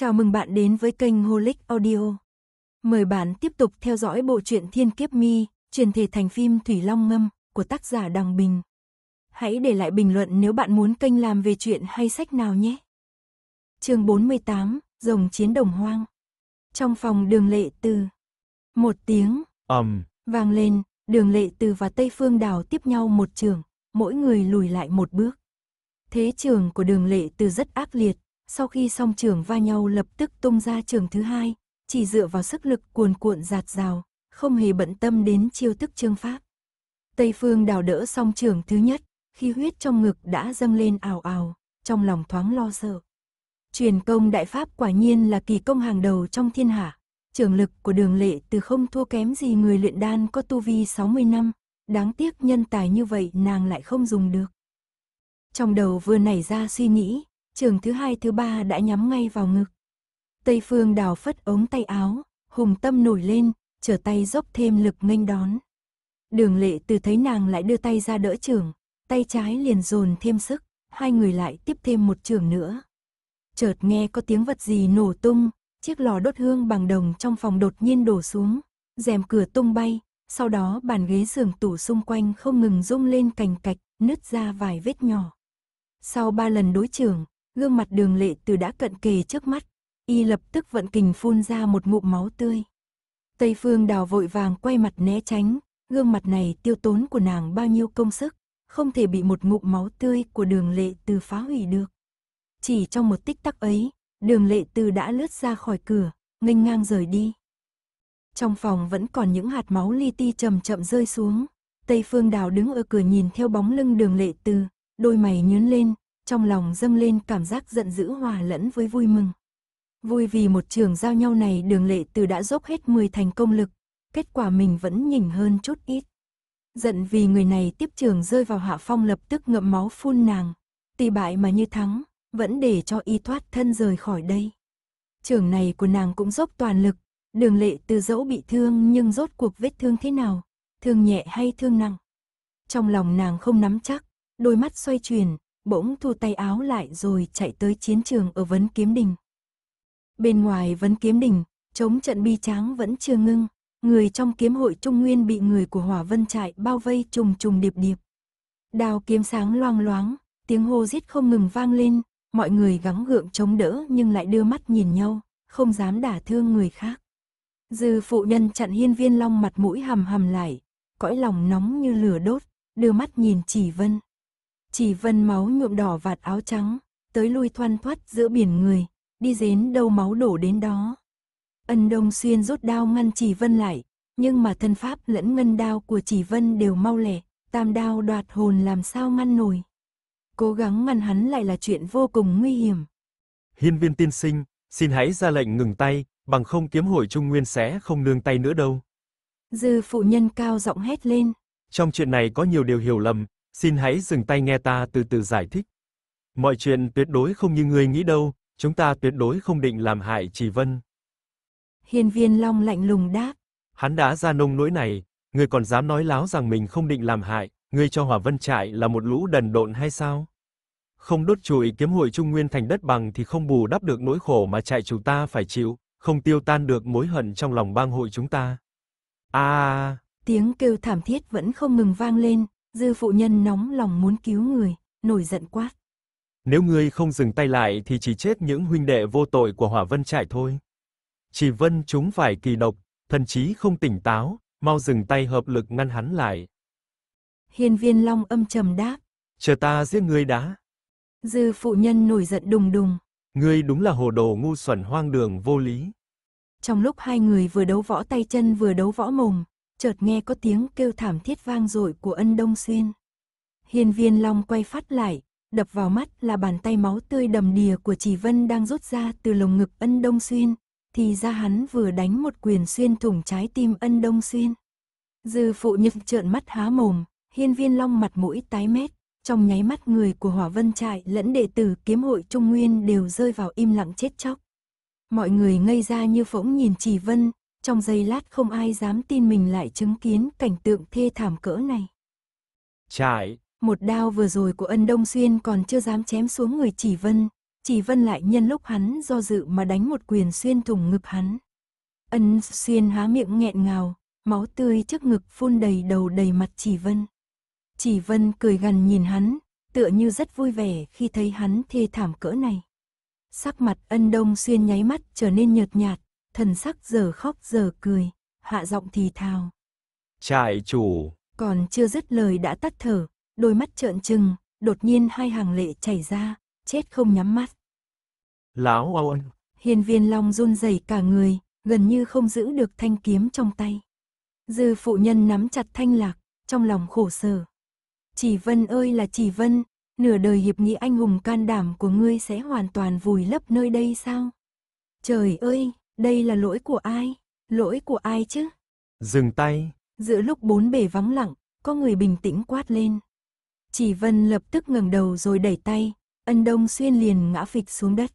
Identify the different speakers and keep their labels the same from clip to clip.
Speaker 1: Chào mừng bạn đến với kênh Holic Audio. Mời bạn tiếp tục theo dõi bộ truyện Thiên Kiếp Mi, truyền thể thành phim Thủy Long Ngâm của tác giả Đằng Bình. Hãy để lại bình luận nếu bạn muốn kênh làm về chuyện hay sách nào nhé. Chương 48, Rồng chiến đồng hoang. Trong phòng Đường Lệ Từ, một tiếng ầm um. vang lên, Đường Lệ Từ và Tây Phương Đào tiếp nhau một trường, mỗi người lùi lại một bước. Thế trường của Đường Lệ Từ rất ác liệt, sau khi song trưởng va nhau lập tức tung ra trường thứ hai, chỉ dựa vào sức lực cuồn cuộn giạt rào, không hề bận tâm đến chiêu thức trương pháp. Tây Phương đào đỡ song trường thứ nhất, khi huyết trong ngực đã dâng lên ảo ảo, trong lòng thoáng lo sợ. Truyền công đại pháp quả nhiên là kỳ công hàng đầu trong thiên hạ, trường lực của đường lệ từ không thua kém gì người luyện đan có tu vi 60 năm, đáng tiếc nhân tài như vậy nàng lại không dùng được. Trong đầu vừa nảy ra suy nghĩ, trường thứ hai thứ ba đã nhắm ngay vào ngực. Tây Phương đào phất ống tay áo, hùng tâm nổi lên, trở tay dốc thêm lực nghênh đón. Đường lệ từ thấy nàng lại đưa tay ra đỡ trường, tay trái liền dồn thêm sức, hai người lại tiếp thêm một trường nữa. Chợt nghe có tiếng vật gì nổ tung, chiếc lò đốt hương bằng đồng trong phòng đột nhiên đổ xuống, rèm cửa tung bay, sau đó bàn ghế giường tủ xung quanh không ngừng rung lên cành cạch, nứt ra vài vết nhỏ. Sau ba lần đối trường gương mặt đường lệ từ đã cận kề trước mắt, y lập tức vận kình phun ra một ngụm máu tươi. Tây phương đào vội vàng quay mặt né tránh, gương mặt này tiêu tốn của nàng bao nhiêu công sức, không thể bị một ngụm máu tươi của đường lệ từ phá hủy được. Chỉ trong một tích tắc ấy, đường lệ từ đã lướt ra khỏi cửa, nghênh ngang rời đi. Trong phòng vẫn còn những hạt máu li ti chậm chậm rơi xuống. Tây Phương Đào đứng ở cửa nhìn theo bóng lưng đường lệ từ, đôi mày nhớn lên, trong lòng dâng lên cảm giác giận dữ hòa lẫn với vui mừng. Vui vì một trường giao nhau này đường lệ từ đã dốc hết 10 thành công lực, kết quả mình vẫn nhỉnh hơn chút ít. Giận vì người này tiếp trường rơi vào hạ phong lập tức ngậm máu phun nàng, tỷ bại mà như thắng, vẫn để cho y thoát thân rời khỏi đây. Trường này của nàng cũng dốc toàn lực, đường lệ từ dẫu bị thương nhưng rốt cuộc vết thương thế nào, thương nhẹ hay thương nặng. Trong lòng nàng không nắm chắc, đôi mắt xoay chuyển, bỗng thu tay áo lại rồi chạy tới chiến trường ở Vấn Kiếm Đình. Bên ngoài Vấn Kiếm Đình, chống trận bi tráng vẫn chưa ngưng, người trong kiếm hội Trung Nguyên bị người của Hỏa Vân trại bao vây trùng trùng điệp điệp. đào kiếm sáng loang loáng, tiếng hô giết không ngừng vang lên, mọi người gắng gượng chống đỡ nhưng lại đưa mắt nhìn nhau, không dám đả thương người khác. Dư phụ nhân chặn hiên viên long mặt mũi hầm hầm lại, cõi lòng nóng như lửa đốt, đưa mắt nhìn chỉ vân. Chỉ vân máu nhuộm đỏ vạt áo trắng, tới lui thoăn thoắt giữa biển người, đi dến đâu máu đổ đến đó. Ân Đông Xuyên rút đao ngăn Chỉ Vân lại, nhưng mà thân pháp lẫn ngân đao của Chỉ Vân đều mau lẻ, tam đao đoạt hồn làm sao ngăn nổi. Cố gắng ngăn hắn lại là chuyện vô cùng nguy hiểm.
Speaker 2: Hiên viên tiên sinh, xin hãy ra lệnh ngừng tay, bằng không kiếm hội Trung Nguyên sẽ không nương tay nữa đâu.
Speaker 1: Dư phụ nhân cao giọng hét lên.
Speaker 2: Trong chuyện này có nhiều điều hiểu lầm, Xin hãy dừng tay nghe ta từ từ giải thích. Mọi chuyện tuyệt đối không như ngươi nghĩ đâu, chúng ta tuyệt đối không định làm hại Trì Vân.
Speaker 1: Hiên Viên Long lạnh lùng đáp.
Speaker 2: Hắn đã ra nông nỗi này, ngươi còn dám nói láo rằng mình không định làm hại, ngươi cho Hỏa Vân trại là một lũ đần độn hay sao? Không đốt chùi kiếm hội Trung Nguyên thành đất bằng thì không bù đắp được nỗi khổ mà trại chúng ta phải chịu, không tiêu tan được mối hận trong lòng bang hội chúng ta. A! À.
Speaker 1: Tiếng kêu thảm thiết vẫn không ngừng vang lên, Dư phụ nhân nóng lòng muốn cứu người, nổi giận quát.
Speaker 2: Nếu ngươi không dừng tay lại thì chỉ chết những huynh đệ vô tội của Hỏa Vân trại thôi. Chỉ Vân chúng phải kỳ độc, thần trí không tỉnh táo, mau dừng tay hợp lực ngăn hắn lại.
Speaker 1: Hiên Viên Long âm trầm đáp.
Speaker 2: Chờ ta giết ngươi đã.
Speaker 1: Dư phụ nhân nổi giận đùng đùng.
Speaker 2: Ngươi đúng là hồ đồ ngu xuẩn hoang
Speaker 1: đường vô lý. Trong lúc hai người vừa đấu võ tay chân vừa đấu võ mồm, chợt nghe có tiếng kêu thảm thiết vang dội của ân đông xuyên. Hiên viên long quay phát lại, đập vào mắt là bàn tay máu tươi đầm đìa của chỉ vân đang rút ra từ lồng ngực ân đông xuyên, thì ra hắn vừa đánh một quyền xuyên thủng trái tim ân đông xuyên. Dư phụ nhật trợn mắt há mồm, hiên viên long mặt mũi tái mét, trong nháy mắt người của hỏa vân trại lẫn đệ tử kiếm hội trung nguyên đều rơi vào im lặng chết chóc. Mọi người ngây ra như phỗng nhìn chỉ vân, trong giây lát không ai dám tin mình lại chứng kiến cảnh tượng thê thảm cỡ này. Trải! Một đao vừa rồi của ân Đông Xuyên còn chưa dám chém xuống người chỉ vân, chỉ vân lại nhân lúc hắn do dự mà đánh một quyền xuyên thủng ngực hắn. Ân Xuyên há miệng nghẹn ngào, máu tươi trước ngực phun đầy đầu đầy mặt chỉ vân. Chỉ vân cười gần nhìn hắn, tựa như rất vui vẻ khi thấy hắn thê thảm cỡ này. Sắc mặt ân đông xuyên nháy mắt trở nên nhợt nhạt, thần sắc giờ khóc giờ cười, hạ giọng thì thào.
Speaker 2: Trại chủ,
Speaker 1: còn chưa dứt lời đã tắt thở, đôi mắt trợn trừng, đột nhiên hai hàng lệ chảy ra, chết không nhắm mắt.
Speaker 2: Lão ơn.
Speaker 1: Hiền viên long run rẩy cả người, gần như không giữ được thanh kiếm trong tay. Dư phụ nhân nắm chặt thanh lạc, trong lòng khổ sở. Chỉ vân ơi là chỉ vân, nửa đời hiệp nghĩa anh hùng can đảm của ngươi sẽ hoàn toàn vùi lấp nơi đây sao? Trời ơi, đây là lỗi của ai? Lỗi của ai chứ?
Speaker 2: Dừng tay.
Speaker 1: Giữa lúc bốn bề vắng lặng, có người bình tĩnh quát lên. Chỉ Vân lập tức ngẩng đầu rồi đẩy tay, Ân Đông Xuyên liền ngã phịch xuống đất.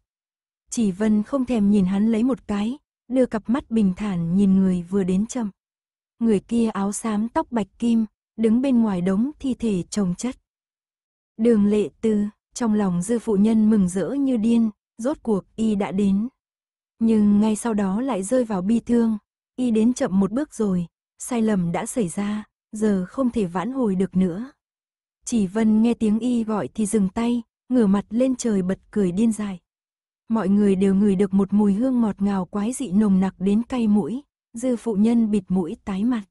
Speaker 1: Chỉ Vân không thèm nhìn hắn lấy một cái, đưa cặp mắt bình thản nhìn người vừa đến chậm. Người kia áo xám tóc bạch kim, đứng bên ngoài đống thi thể trồng chất. Đường lệ tư, trong lòng dư phụ nhân mừng rỡ như điên, rốt cuộc y đã đến nhưng ngay sau đó lại rơi vào bi thương. Y đến chậm một bước rồi, sai lầm đã xảy ra, giờ không thể vãn hồi được nữa. Chỉ Vân nghe tiếng Y gọi thì dừng tay, ngửa mặt lên trời bật cười điên dại. Mọi người đều ngửi được một mùi hương ngọt ngào quái dị nồng nặc đến cay mũi, dư phụ nhân bịt mũi tái mặt.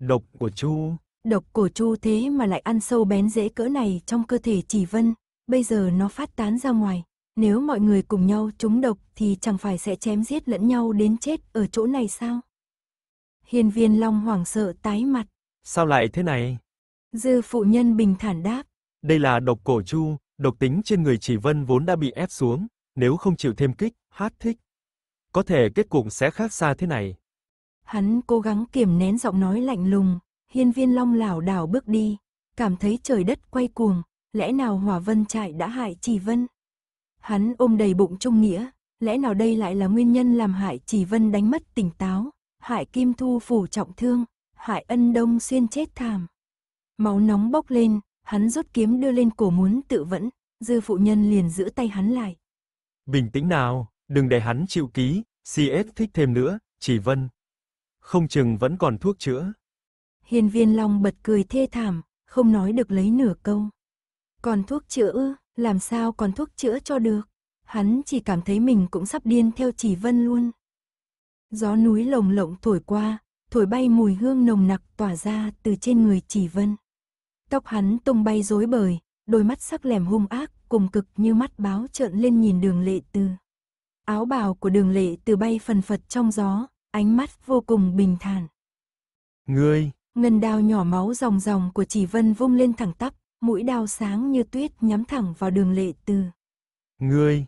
Speaker 2: Độc của Chu.
Speaker 1: Độc của Chu thế mà lại ăn sâu bén dễ cỡ này trong cơ thể Chỉ Vân, bây giờ nó phát tán ra ngoài, nếu mọi người cùng nhau trúng độc thì chẳng phải sẽ chém giết lẫn nhau đến chết ở chỗ này sao? Hiên viên Long hoảng sợ tái mặt.
Speaker 2: Sao lại thế này?
Speaker 1: Dư phụ nhân bình thản đáp.
Speaker 2: Đây là độc cổ chu, độc tính trên người chỉ vân vốn đã bị ép xuống, nếu không chịu thêm kích, hát thích. Có thể kết cục sẽ khác xa thế này.
Speaker 1: Hắn cố gắng kiềm nén giọng nói lạnh lùng, hiên viên long lảo đảo bước đi, cảm thấy trời đất quay cuồng, lẽ nào hỏa vân trại đã hại chỉ vân? Hắn ôm đầy bụng trung nghĩa, lẽ nào đây lại là nguyên nhân làm hại Chỉ Vân đánh mất tỉnh táo, hại Kim Thu phủ trọng thương, hại ân đông xuyên chết thảm. Máu nóng bốc lên, hắn rút kiếm đưa lên cổ muốn tự vẫn, dư phụ nhân liền giữ tay hắn lại.
Speaker 2: Bình tĩnh nào, đừng để hắn chịu ký, CS thích thêm nữa, Chỉ Vân. Không chừng vẫn còn thuốc chữa.
Speaker 1: Hiền viên Long bật cười thê thảm, không nói được lấy nửa câu. Còn thuốc chữa ư? làm sao còn thuốc chữa cho được. Hắn chỉ cảm thấy mình cũng sắp điên theo chỉ vân luôn. Gió núi lồng lộng thổi qua, thổi bay mùi hương nồng nặc tỏa ra từ trên người chỉ vân. Tóc hắn tung bay rối bời, đôi mắt sắc lẻm hung ác, cùng cực như mắt báo trợn lên nhìn đường lệ từ. Áo bào của đường lệ từ bay phần phật trong gió, ánh mắt vô cùng bình thản. Ngươi! Ngân đao nhỏ máu ròng ròng của chỉ vân vung lên thẳng tắp, mũi đao sáng như tuyết nhắm thẳng vào đường lệ từ. Ngươi!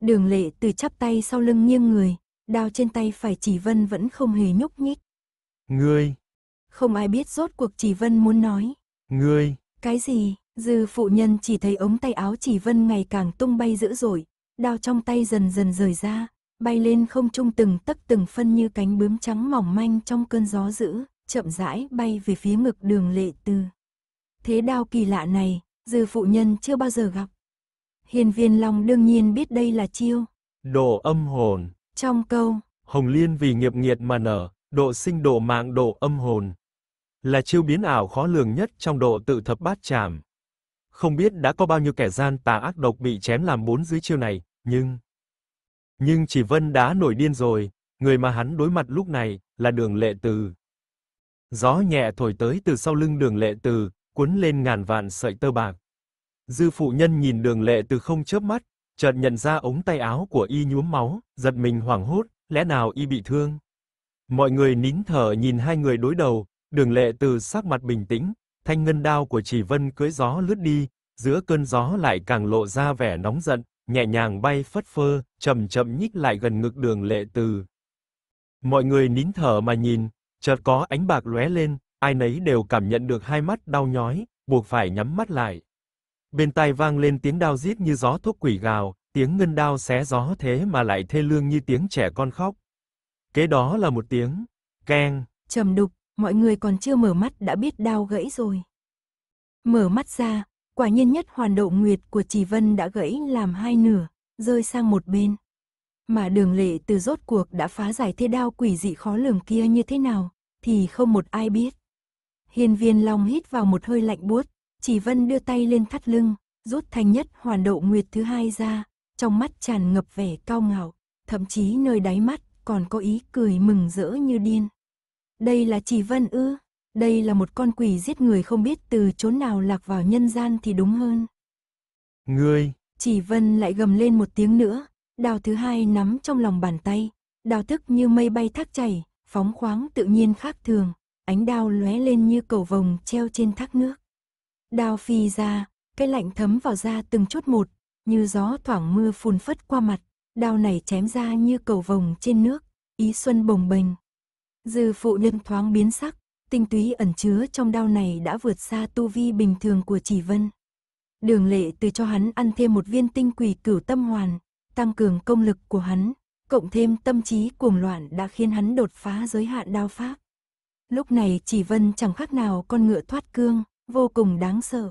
Speaker 1: Đường lệ từ chắp tay sau lưng nghiêng người, đao trên tay phải chỉ vân vẫn không hề nhúc nhích. Ngươi! Không ai biết rốt cuộc chỉ vân muốn nói. Ngươi! Cái gì? Dư phụ nhân chỉ thấy ống tay áo chỉ vân ngày càng tung bay dữ dội, đao trong tay dần dần rời ra, bay lên không trung từng tấc từng phân như cánh bướm trắng mỏng manh trong cơn gió dữ, chậm rãi bay về phía ngực đường lệ từ thế đao kỳ lạ này, dư phụ nhân chưa bao giờ gặp. Hiền viên Long đương nhiên biết đây là chiêu.
Speaker 2: Độ âm hồn.
Speaker 1: Trong câu,
Speaker 2: Hồng Liên vì nghiệp nghiệt mà nở, độ sinh độ mạng độ âm hồn. Là chiêu biến ảo khó lường nhất trong độ tự thập bát trảm. Không biết đã có bao nhiêu kẻ gian tà ác độc bị chém làm bốn dưới chiêu này, nhưng... Nhưng chỉ Vân đã nổi điên rồi, người mà hắn đối mặt lúc này là đường lệ từ. Gió nhẹ thổi tới từ sau lưng đường lệ từ, cuốn lên ngàn vạn sợi tơ bạc. Dư phụ nhân nhìn đường lệ từ không chớp mắt, chợt nhận ra ống tay áo của y nhuốm máu, giật mình hoảng hốt, lẽ nào y bị thương? Mọi người nín thở nhìn hai người đối đầu, đường lệ từ sắc mặt bình tĩnh, thanh ngân đao của chỉ vân cưỡi gió lướt đi, giữa cơn gió lại càng lộ ra vẻ nóng giận, nhẹ nhàng bay phất phơ, chậm chậm nhích lại gần ngực đường lệ từ. Mọi người nín thở mà nhìn, chợt có ánh bạc lóe lên, ai nấy đều cảm nhận được hai mắt đau nhói, buộc phải nhắm mắt lại. Bên tai vang lên tiếng đao rít như gió thuốc quỷ gào, tiếng ngân đao xé gió thế mà lại thê lương như tiếng trẻ con khóc. Kế đó là một tiếng keng
Speaker 1: trầm đục, mọi người còn chưa mở mắt đã biết đao gãy rồi. Mở mắt ra, quả nhiên nhất hoàn độ nguyệt của Trì Vân đã gãy làm hai nửa, rơi sang một bên. Mà đường lệ từ rốt cuộc đã phá giải thế đao quỷ dị khó lường kia như thế nào, thì không một ai biết. Hiên viên long hít vào một hơi lạnh buốt, chỉ vân đưa tay lên thắt lưng, rút thanh nhất hoàn độ nguyệt thứ hai ra, trong mắt tràn ngập vẻ cao ngạo, thậm chí nơi đáy mắt còn có ý cười mừng rỡ như điên. Đây là chỉ vân ư, đây là một con quỷ giết người không biết từ chốn nào lạc vào nhân gian thì đúng hơn. Người. Chỉ vân lại gầm lên một tiếng nữa, đào thứ hai nắm trong lòng bàn tay, đào thức như mây bay thác chảy, phóng khoáng tự nhiên khác thường, ánh đao lóe lên như cầu vồng treo trên thác nước. Đao phi ra, cái lạnh thấm vào da từng chút một, như gió thoảng mưa phùn phất qua mặt, đao này chém ra như cầu vồng trên nước, ý xuân bồng bềnh. Dư phụ nhân thoáng biến sắc, tinh túy ẩn chứa trong đao này đã vượt xa tu vi bình thường của chỉ vân. Đường lệ từ cho hắn ăn thêm một viên tinh quỷ cửu tâm hoàn, tăng cường công lực của hắn, cộng thêm tâm trí cuồng loạn đã khiến hắn đột phá giới hạn đao pháp. Lúc này chỉ vân chẳng khác nào con ngựa thoát cương, vô cùng đáng sợ.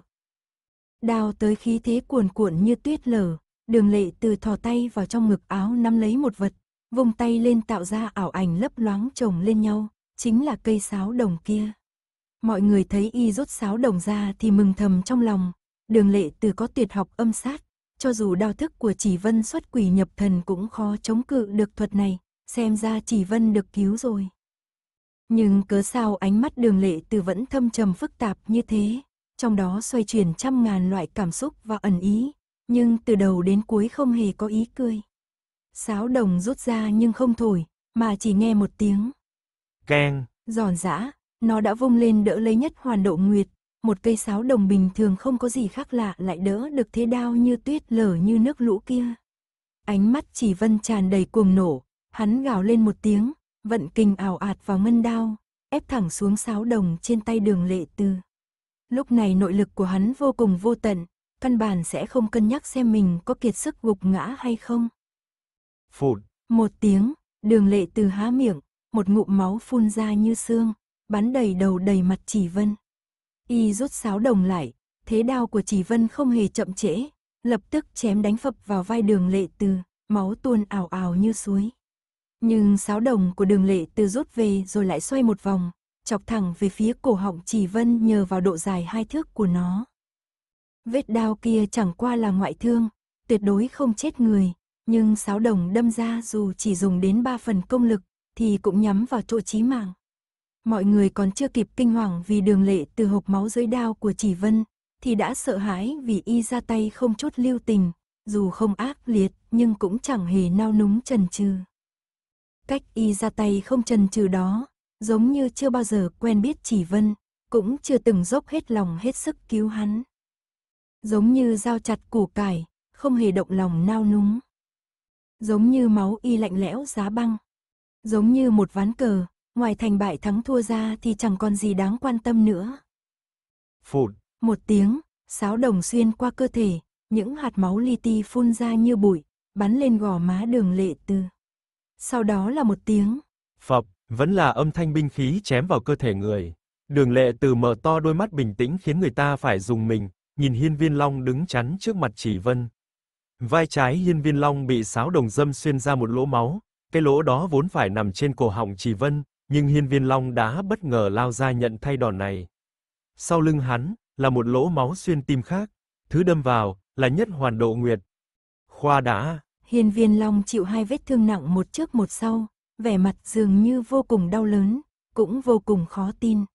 Speaker 1: Đào tới khí thế cuồn cuộn như tuyết lở, đường lệ từ thò tay vào trong ngực áo nắm lấy một vật, vùng tay lên tạo ra ảo ảnh lấp loáng chồng lên nhau, chính là cây sáo đồng kia. Mọi người thấy y rút sáo đồng ra thì mừng thầm trong lòng, đường lệ từ có tuyệt học âm sát, cho dù đao thức của chỉ vân xuất quỷ nhập thần cũng khó chống cự được thuật này, xem ra chỉ vân được cứu rồi. Nhưng cớ sao ánh mắt đường lệ từ vẫn thâm trầm phức tạp như thế, trong đó xoay chuyển trăm ngàn loại cảm xúc và ẩn ý, nhưng từ đầu đến cuối không hề có ý cười. Sáo đồng rút ra nhưng không thổi, mà chỉ nghe một tiếng. Keng. Giòn giã, nó đã vung lên đỡ lấy nhất hoàn độ nguyệt, một cây sáo đồng bình thường không có gì khác lạ lại đỡ được thế đao như tuyết lở như nước lũ kia. Ánh mắt chỉ vân tràn đầy cuồng nổ, hắn gào lên một tiếng, vận kình ảo ạt vào ngân đao, ép thẳng xuống sáo đồng trên tay đường lệ tư. Lúc này nội lực của hắn vô cùng vô tận, căn bản sẽ không cân nhắc xem mình có kiệt sức gục ngã hay không. Phụt. Một tiếng, đường lệ từ há miệng, một ngụm máu phun ra như xương, bắn đầy đầu đầy mặt chỉ vân. Y rút sáo đồng lại, thế đao của chỉ vân không hề chậm trễ, lập tức chém đánh phập vào vai đường lệ từ, máu tuôn ảo ảo như suối. Nhưng sáo đồng của đường lệ từ rút về rồi lại xoay một vòng, chọc thẳng về phía cổ họng chỉ vân nhờ vào độ dài hai thước của nó. Vết đao kia chẳng qua là ngoại thương, tuyệt đối không chết người, nhưng sáo đồng đâm ra dù chỉ dùng đến ba phần công lực thì cũng nhắm vào chỗ chí mạng. Mọi người còn chưa kịp kinh hoàng vì đường lệ từ hộp máu dưới đao của chỉ vân, thì đã sợ hãi vì y ra tay không chút lưu tình, dù không ác liệt nhưng cũng chẳng hề nao núng trần trừ. Cách y ra tay không chần chừ đó, giống như chưa bao giờ quen biết chỉ vân, cũng chưa từng dốc hết lòng hết sức cứu hắn. Giống như dao chặt củ cải, không hề động lòng nao núng. Giống như máu y lạnh lẽo giá băng. Giống như một ván cờ, ngoài thành bại thắng thua ra thì chẳng còn gì đáng quan tâm nữa. Phụt. Một tiếng, sáo đồng xuyên qua cơ thể, những hạt máu li ti phun ra như bụi, bắn lên gò má đường lệ tư sau đó là một tiếng.
Speaker 2: Phập, vẫn là âm thanh binh khí chém vào cơ thể người. Đường Lệ từ mở to đôi mắt bình tĩnh khiến người ta phải dùng mình, nhìn Hiên Viên Long đứng chắn trước mặt Chỉ Vân. Vai trái Hiên Viên Long bị sáo đồng dâm xuyên ra một lỗ máu, cái lỗ đó vốn phải nằm trên cổ họng Chỉ Vân, nhưng Hiên Viên Long đã bất ngờ lao ra nhận thay đòn này. Sau lưng hắn là một lỗ máu xuyên tim khác, thứ đâm vào là nhất hoàn độ nguyệt. Khoa đã,
Speaker 1: Hiên viên long chịu hai vết thương nặng một trước một sau, vẻ mặt dường như vô cùng đau lớn, cũng vô cùng khó tin.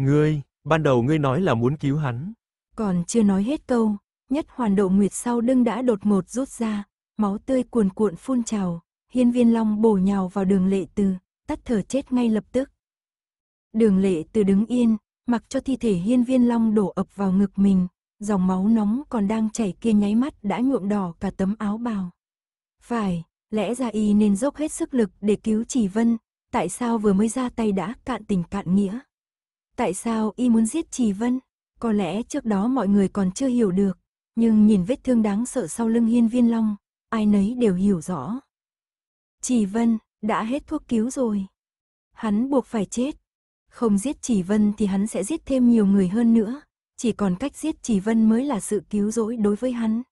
Speaker 2: Ngươi, ban đầu ngươi nói là muốn cứu hắn.
Speaker 1: Còn chưa nói hết câu, nhất hoàn độ nguyệt sau lưng đã đột ngột rút ra, máu tươi cuồn cuộn phun trào, hiên viên long bổ nhào vào đường lệ từ, tắt thở chết ngay lập tức. Đường lệ từ đứng yên, mặc cho thi thể hiên viên long đổ ập vào ngực mình, dòng máu nóng còn đang chảy kia nháy mắt đã nhuộm đỏ cả tấm áo bào. Phải, lẽ ra y nên dốc hết sức lực để cứu Chỉ Vân, tại sao vừa mới ra tay đã cạn tình cạn nghĩa? Tại sao y muốn giết Trì Vân? Có lẽ trước đó mọi người còn chưa hiểu được, nhưng nhìn vết thương đáng sợ sau lưng Hiên Viên Long, ai nấy đều hiểu rõ. Trì Vân đã hết thuốc cứu rồi. Hắn buộc phải chết. Không giết Trì Vân thì hắn sẽ giết thêm nhiều người hơn nữa, chỉ còn cách giết Trì Vân mới là sự cứu rỗi đối với hắn.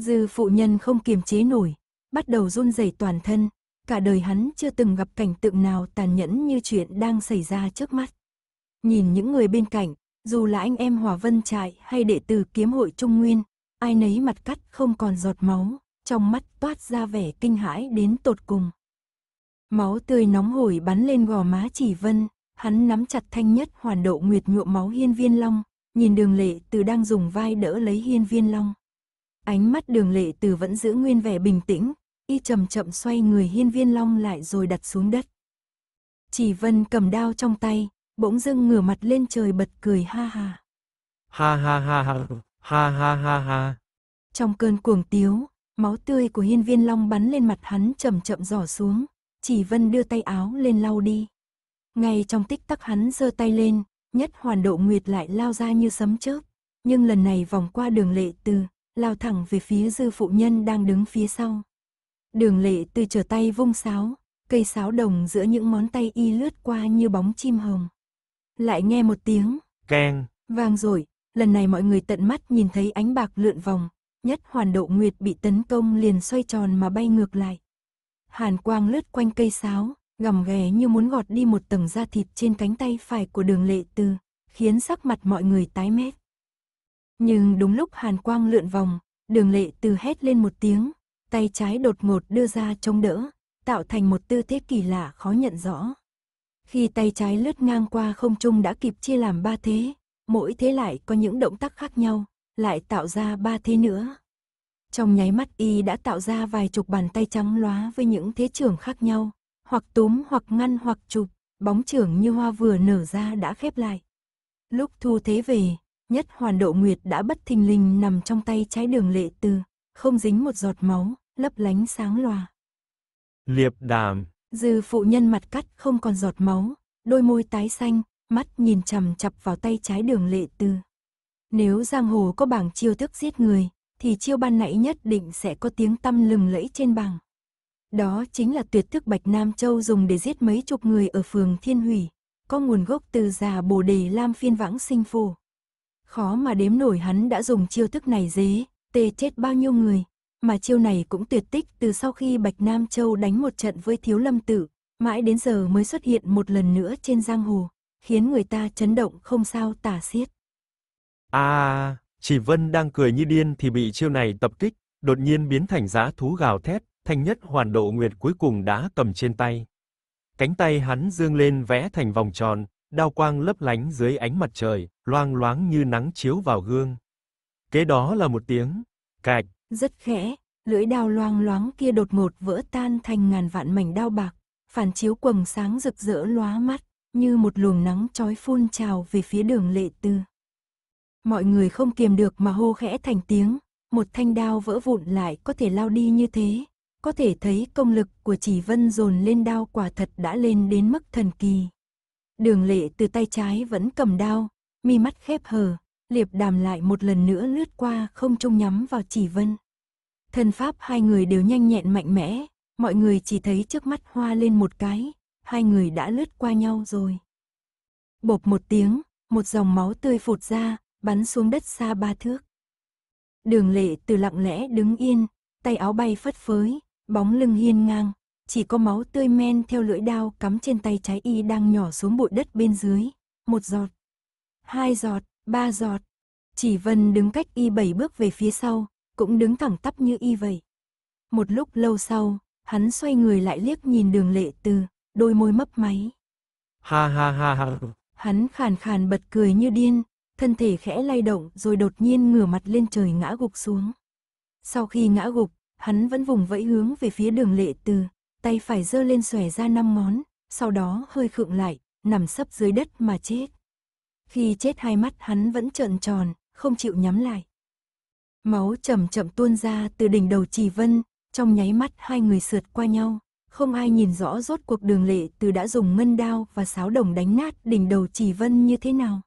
Speaker 1: Dư phụ nhân không kiềm chế nổi, bắt đầu run rẩy toàn thân, cả đời hắn chưa từng gặp cảnh tượng nào tàn nhẫn như chuyện đang xảy ra trước mắt. Nhìn những người bên cạnh, dù là anh em Hòa Vân Trại hay đệ tử kiếm hội Trung Nguyên, ai nấy mặt cắt không còn giọt máu, trong mắt toát ra vẻ kinh hãi đến tột cùng. Máu tươi nóng hổi bắn lên gò má chỉ vân, hắn nắm chặt thanh nhất hoàn độ nguyệt nhuộm máu hiên viên long, nhìn đường lệ từ đang dùng vai đỡ lấy hiên viên long. Ánh mắt đường lệ từ vẫn giữ nguyên vẻ bình tĩnh, y chậm chậm xoay người hiên viên long lại rồi đặt xuống đất. Chỉ vân cầm đao trong tay, bỗng dưng ngửa mặt lên trời bật cười ha ha.
Speaker 2: Ha ha ha ha, ha ha ha ha.
Speaker 1: Trong cơn cuồng tiếu, máu tươi của hiên viên long bắn lên mặt hắn chậm chậm rỏ xuống, chỉ vân đưa tay áo lên lau đi. Ngay trong tích tắc hắn giơ tay lên, nhất hoàn độ nguyệt lại lao ra như sấm chớp, nhưng lần này vòng qua đường lệ từ, lao thẳng về phía dư phụ nhân đang đứng phía sau. Đường lệ từ trở tay vung sáo, cây sáo đồng giữa những món tay y lướt qua như bóng chim hồng. Lại nghe một tiếng, keng, vang rồi, lần này mọi người tận mắt nhìn thấy ánh bạc lượn vòng, nhất hoàn độ nguyệt bị tấn công liền xoay tròn mà bay ngược lại. Hàn quang lướt quanh cây sáo, gầm ghè như muốn gọt đi một tầng da thịt trên cánh tay phải của đường lệ từ, khiến sắc mặt mọi người tái mét. Nhưng đúng lúc hàn quang lượn vòng, đường lệ từ hét lên một tiếng, tay trái đột ngột đưa ra chống đỡ, tạo thành một tư thế kỳ lạ khó nhận rõ. Khi tay trái lướt ngang qua không trung đã kịp chia làm ba thế, mỗi thế lại có những động tác khác nhau, lại tạo ra ba thế nữa. Trong nháy mắt y đã tạo ra vài chục bàn tay trắng lóa với những thế trưởng khác nhau, hoặc túm hoặc ngăn hoặc chụp, bóng trưởng như hoa vừa nở ra đã khép lại. Lúc thu thế về, nhất hoàn độ nguyệt đã bất thình lình nằm trong tay trái đường lệ tư, không dính một giọt máu, lấp lánh sáng loà.
Speaker 2: Liệp đàm.
Speaker 1: Dư phụ nhân mặt cắt không còn giọt máu, đôi môi tái xanh, mắt nhìn chằm chặp vào tay trái đường lệ tư. Nếu giang hồ có bảng chiêu thức giết người, thì chiêu ban nãy nhất định sẽ có tiếng tăm lừng lẫy trên bảng. Đó chính là tuyệt thức Bạch Nam Châu dùng để giết mấy chục người ở phường Thiên Hủy, có nguồn gốc từ già Bồ Đề Lam Phiên Vãng Sinh Phù, Khó mà đếm nổi hắn đã dùng chiêu thức này dế, tê chết bao nhiêu người. Mà chiêu này cũng tuyệt tích từ sau khi Bạch Nam Châu đánh một trận với Thiếu Lâm Tử, mãi đến giờ mới xuất hiện một lần nữa trên giang hồ, khiến người ta chấn động không sao tả xiết.
Speaker 2: À, chỉ Vân đang cười như điên thì bị chiêu này tập kích, đột nhiên biến thành giá thú gào thét, thanh nhất hoàn độ nguyệt cuối cùng đã cầm trên tay. Cánh tay hắn dương lên vẽ thành vòng tròn, đao quang lấp lánh dưới ánh mặt trời, loang loáng như nắng chiếu vào gương. Kế đó là một tiếng, cạch.
Speaker 1: Rất khẽ, lưỡi đao loang loáng kia đột ngột vỡ tan thành ngàn vạn mảnh đao bạc, phản chiếu quầng sáng rực rỡ lóa mắt, như một luồng nắng chói phun trào về phía đường lệ tư. Mọi người không kiềm được mà hô khẽ thành tiếng, một thanh đao vỡ vụn lại có thể lao đi như thế, có thể thấy công lực của chỉ vân dồn lên đao quả thật đã lên đến mức thần kỳ. Đường lệ từ tay trái vẫn cầm đao, mi mắt khép hờ, liệp đàm lại một lần nữa lướt qua không trông nhắm vào chỉ vân. Thân pháp hai người đều nhanh nhẹn mạnh mẽ, mọi người chỉ thấy trước mắt hoa lên một cái, hai người đã lướt qua nhau rồi. Bộp một tiếng, một dòng máu tươi phụt ra, bắn xuống đất xa ba thước. Đường lệ từ lặng lẽ đứng yên, tay áo bay phất phới, bóng lưng hiên ngang, chỉ có máu tươi men theo lưỡi đao cắm trên tay trái y đang nhỏ xuống bụi đất bên dưới, một giọt, hai giọt, ba giọt. Chỉ Vân đứng cách y bảy bước về phía sau, cũng đứng thẳng tắp như y vậy. Một lúc lâu sau, hắn xoay người lại liếc nhìn đường lệ từ, đôi môi mấp máy.
Speaker 2: Ha ha ha ha.
Speaker 1: Hắn khàn khàn bật cười như điên, thân thể khẽ lay động rồi đột nhiên ngửa mặt lên trời ngã gục xuống. Sau khi ngã gục, hắn vẫn vùng vẫy hướng về phía đường lệ từ, tay phải giơ lên xòe ra năm ngón, sau đó hơi khựng lại, nằm sấp dưới đất mà chết. Khi chết hai mắt hắn vẫn trợn tròn, không chịu nhắm lại. Máu chậm chậm tuôn ra từ đỉnh đầu Trì Vân, trong nháy mắt hai người sượt qua nhau, không ai nhìn rõ rốt cuộc đường lệ từ đã dùng ngân đao và sáo đồng đánh nát đỉnh đầu Trì Vân như thế nào.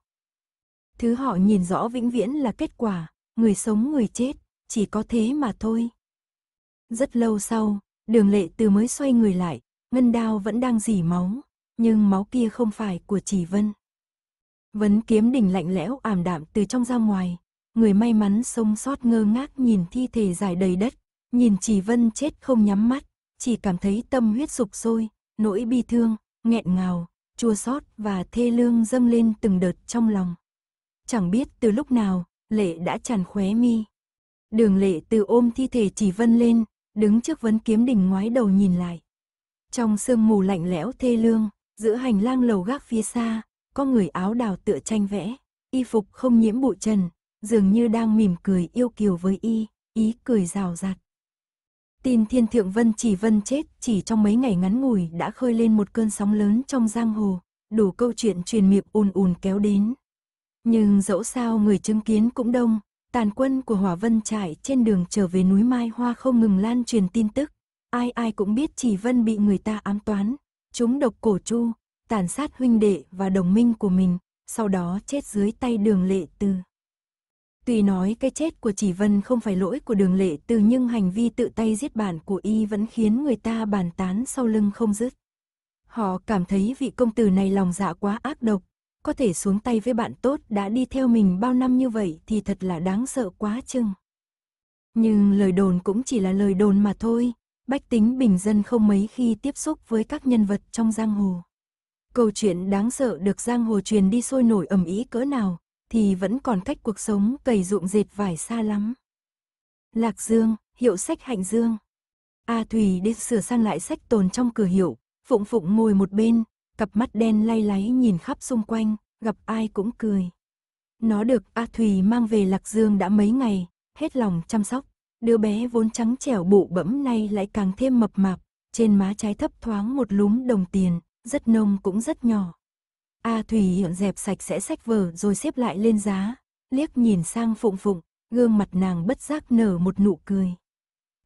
Speaker 1: Thứ họ nhìn rõ vĩnh viễn là kết quả, người sống người chết, chỉ có thế mà thôi. Rất lâu sau, đường lệ từ mới xoay người lại, ngân đao vẫn đang dỉ máu, nhưng máu kia không phải của Trì Vân. Vấn kiếm đỉnh lạnh lẽo ảm đạm từ trong ra ngoài. Người may mắn sống sót ngơ ngác nhìn thi thể dài đầy đất. Nhìn chỉ vân chết không nhắm mắt. Chỉ cảm thấy tâm huyết sụp sôi, nỗi bi thương, nghẹn ngào, chua xót và thê lương dâng lên từng đợt trong lòng. Chẳng biết từ lúc nào, lệ đã tràn khóe mi. Đường lệ từ ôm thi thể chỉ vân lên, đứng trước vấn kiếm đỉnh ngoái đầu nhìn lại. Trong sương mù lạnh lẽo thê lương, giữa hành lang lầu gác phía xa, có người áo đào tựa tranh vẽ, y phục không nhiễm bụi trần, dường như đang mỉm cười yêu kiều với y, ý cười rào rạt. Tin Thiên Thượng Vân chỉ Vân chết chỉ trong mấy ngày ngắn ngủi đã khơi lên một cơn sóng lớn trong giang hồ, đủ câu chuyện truyền miệng ùn ùn kéo đến. Nhưng dẫu sao người chứng kiến cũng đông, tàn quân của Hỏa Vân trải trên đường trở về núi Mai Hoa không ngừng lan truyền tin tức. Ai ai cũng biết chỉ Vân bị người ta ám toán, chúng độc cổ chu, tàn sát huynh đệ và đồng minh của mình, sau đó chết dưới tay đường lệ tư. Tuy nói cái chết của Chỉ Vân không phải lỗi của đường lệ tư nhưng hành vi tự tay giết bạn của y vẫn khiến người ta bàn tán sau lưng không dứt. Họ cảm thấy vị công tử này lòng dạ quá ác độc, có thể xuống tay với bạn tốt đã đi theo mình bao năm như vậy thì thật là đáng sợ quá chừng. Nhưng lời đồn cũng chỉ là lời đồn mà thôi, bách tính bình dân không mấy khi tiếp xúc với các nhân vật trong giang hồ. Câu chuyện đáng sợ được giang hồ truyền đi sôi nổi ầm ĩ cỡ nào, thì vẫn còn cách cuộc sống cày ruộng dệt vải xa lắm. Lạc Dương, hiệu sách Hạnh Dương. A à, Thùy đi sửa sang lại sách tồn trong cửa hiệu, phụng phụng ngồi một bên, cặp mắt đen lay láy nhìn khắp xung quanh, gặp ai cũng cười. Nó được A Thùy mang về Lạc Dương đã mấy ngày, hết lòng chăm sóc. Đứa bé vốn trắng trẻo bụ bẫm nay lại càng thêm mập mạp, trên má trái thấp thoáng một lúm đồng tiền, rất nông cũng rất nhỏ. A Thủy hiện dẹp sạch sẽ sách vở rồi xếp lại lên giá, liếc nhìn sang Phụng Phụng, gương mặt nàng bất giác nở một nụ cười.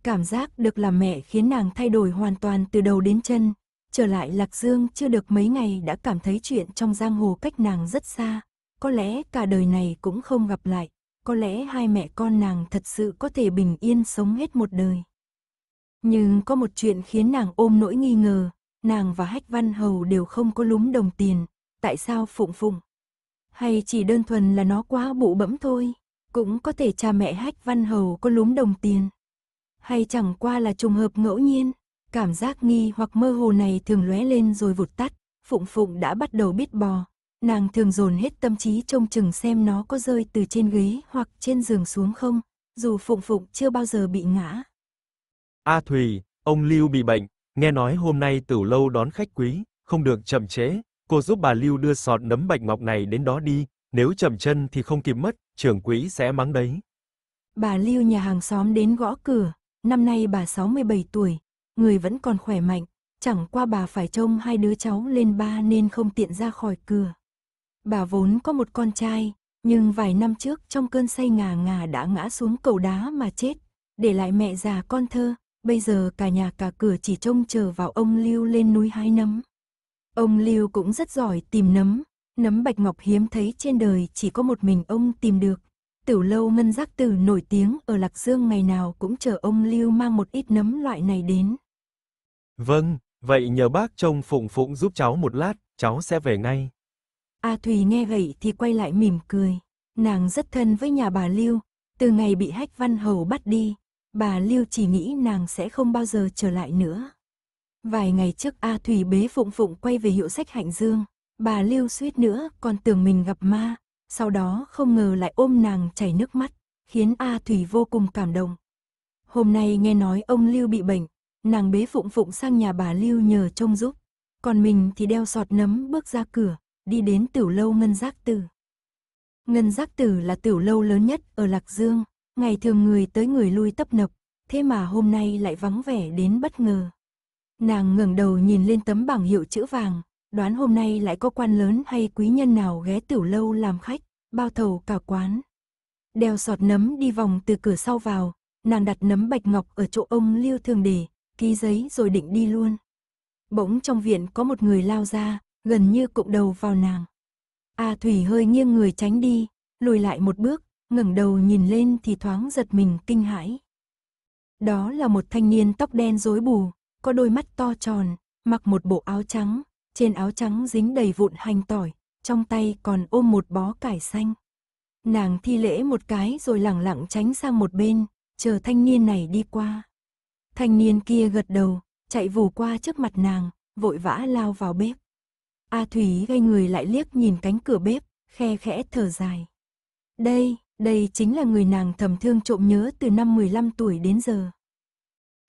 Speaker 1: Cảm giác được làm mẹ khiến nàng thay đổi hoàn toàn từ đầu đến chân, trở lại Lạc Dương chưa được mấy ngày đã cảm thấy chuyện trong giang hồ cách nàng rất xa, có lẽ cả đời này cũng không gặp lại, có lẽ hai mẹ con nàng thật sự có thể bình yên sống hết một đời. Nhưng có một chuyện khiến nàng ôm nỗi nghi ngờ, Nàng và Hách Văn Hầu đều không có lúm đồng tiền, tại sao phụng phụng? Hay chỉ đơn thuần là nó quá bụ bẫm thôi, cũng có thể cha mẹ Hách Văn Hầu có lúm đồng tiền. Hay chẳng qua là trùng hợp ngẫu nhiên, cảm giác nghi hoặc mơ hồ này thường lóe lên rồi vụt tắt, phụng phụng đã bắt đầu biết bò. Nàng thường dồn hết tâm trí trông chừng xem nó có rơi từ trên ghế hoặc trên giường xuống không, dù phụng phụng chưa bao giờ bị ngã.
Speaker 2: A Thùy, ông Lưu bị bệnh, Nghe nói hôm nay tửu lâu đón khách quý, không được chậm trễ, cô giúp bà Lưu đưa sọt nấm bạch ngọc này đến đó đi, nếu chậm chân thì không kịp mất, trưởng quỹ sẽ mắng đấy.
Speaker 1: Bà Lưu nhà hàng xóm đến gõ cửa, năm nay bà 67 tuổi, người vẫn còn khỏe mạnh, chẳng qua bà phải trông hai đứa cháu lên ba nên không tiện ra khỏi cửa. Bà vốn có một con trai, nhưng vài năm trước trong cơn say ngà ngà đã ngã xuống cầu đá mà chết, để lại mẹ già con thơ, bây giờ cả nhà cả cửa chỉ trông chờ vào ông Lưu lên núi hái nấm. Ông Lưu cũng rất giỏi tìm nấm, nấm bạch ngọc hiếm thấy trên đời chỉ có một mình ông tìm được. Tiểu lâu ngân giác tử nổi tiếng ở Lạc Dương ngày nào cũng chờ ông Lưu mang một ít nấm loại này đến.
Speaker 2: Vâng, vậy nhờ bác trông Phụng Phụng giúp cháu một lát, cháu sẽ về ngay.
Speaker 1: A Thùy nghe vậy thì quay lại mỉm cười. Nàng rất thân với nhà bà Lưu, từ ngày bị Hách Văn Hầu bắt đi, bà Lưu chỉ nghĩ nàng sẽ không bao giờ trở lại nữa. Vài ngày trước A Thủy bế phụng phụng quay về hiệu sách Hạnh Dương, bà Lưu suýt nữa còn tưởng mình gặp ma, sau đó không ngờ lại ôm nàng chảy nước mắt, khiến A Thủy vô cùng cảm động. Hôm nay nghe nói ông Lưu bị bệnh, nàng bế phụng phụng sang nhà bà Lưu nhờ trông giúp, còn mình thì đeo sọt nấm bước ra cửa, đi đến tiểu lâu Ngân Giác Tử. Ngân Giác Tử là tiểu lâu lớn nhất ở Lạc Dương, Ngày thường người tới người lui tấp nập, thế mà hôm nay lại vắng vẻ đến bất ngờ. Nàng ngẩng đầu nhìn lên tấm bảng hiệu chữ vàng, đoán hôm nay lại có quan lớn hay quý nhân nào ghé tiểu lâu làm khách, bao thầu cả quán. Đeo sọt nấm đi vòng từ cửa sau vào, nàng đặt nấm bạch ngọc ở chỗ ông Liêu thường để, ký giấy rồi định đi luôn. Bỗng trong viện có một người lao ra, gần như cụm đầu vào nàng. A Thủy hơi nghiêng người tránh đi, lùi lại một bước, ngẩng đầu nhìn lên thì thoáng giật mình kinh hãi. Đó là một thanh niên tóc đen rối bù, có đôi mắt to tròn, mặc một bộ áo trắng, trên áo trắng dính đầy vụn hành tỏi, trong tay còn ôm một bó cải xanh. Nàng thi lễ một cái rồi lẳng lặng tránh sang một bên, chờ thanh niên này đi qua. Thanh niên kia gật đầu, chạy vù qua trước mặt nàng, vội vã lao vào bếp. A Thúy gây người lại liếc nhìn cánh cửa bếp, khe khẽ thở dài. Đây, đây chính là người nàng thầm thương trộm nhớ từ năm 15 tuổi đến giờ.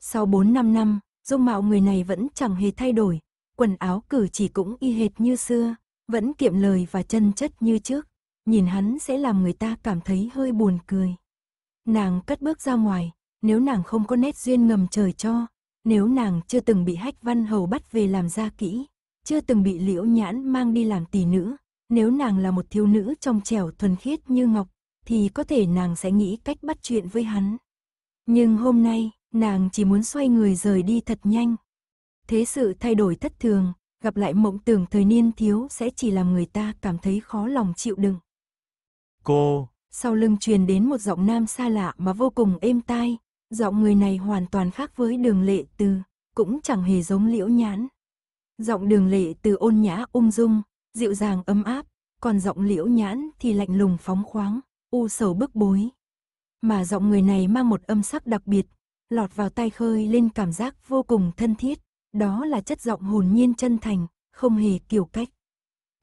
Speaker 1: Sau 4-5 năm, dung mạo người này vẫn chẳng hề thay đổi, quần áo cử chỉ cũng y hệt như xưa, vẫn kiệm lời và chân chất như trước, nhìn hắn sẽ làm người ta cảm thấy hơi buồn cười. Nàng cất bước ra ngoài, nếu nàng không có nét duyên ngầm trời cho, nếu nàng chưa từng bị hách văn hầu bắt về làm gia kỹ, chưa từng bị liễu nhãn mang đi làm tỷ nữ, nếu nàng là một thiếu nữ trong trẻo thuần khiết như ngọc, thì có thể nàng sẽ nghĩ cách bắt chuyện với hắn. Nhưng hôm nay, nàng chỉ muốn xoay người rời đi thật nhanh. Thế sự thay đổi thất thường, gặp lại mộng tưởng thời niên thiếu sẽ chỉ làm người ta cảm thấy khó lòng chịu đựng. Cô! Sau lưng truyền đến một giọng nam xa lạ mà vô cùng êm tai, giọng người này hoàn toàn khác với đường lệ từ, cũng chẳng hề giống liễu nhãn. Giọng đường lệ từ ôn nhã ung dung, dịu dàng ấm áp, còn giọng liễu nhãn thì lạnh lùng phóng khoáng u sầu bức bối. Mà giọng người này mang một âm sắc đặc biệt, lọt vào tai khơi lên cảm giác vô cùng thân thiết, đó là chất giọng hồn nhiên chân thành, không hề kiểu cách.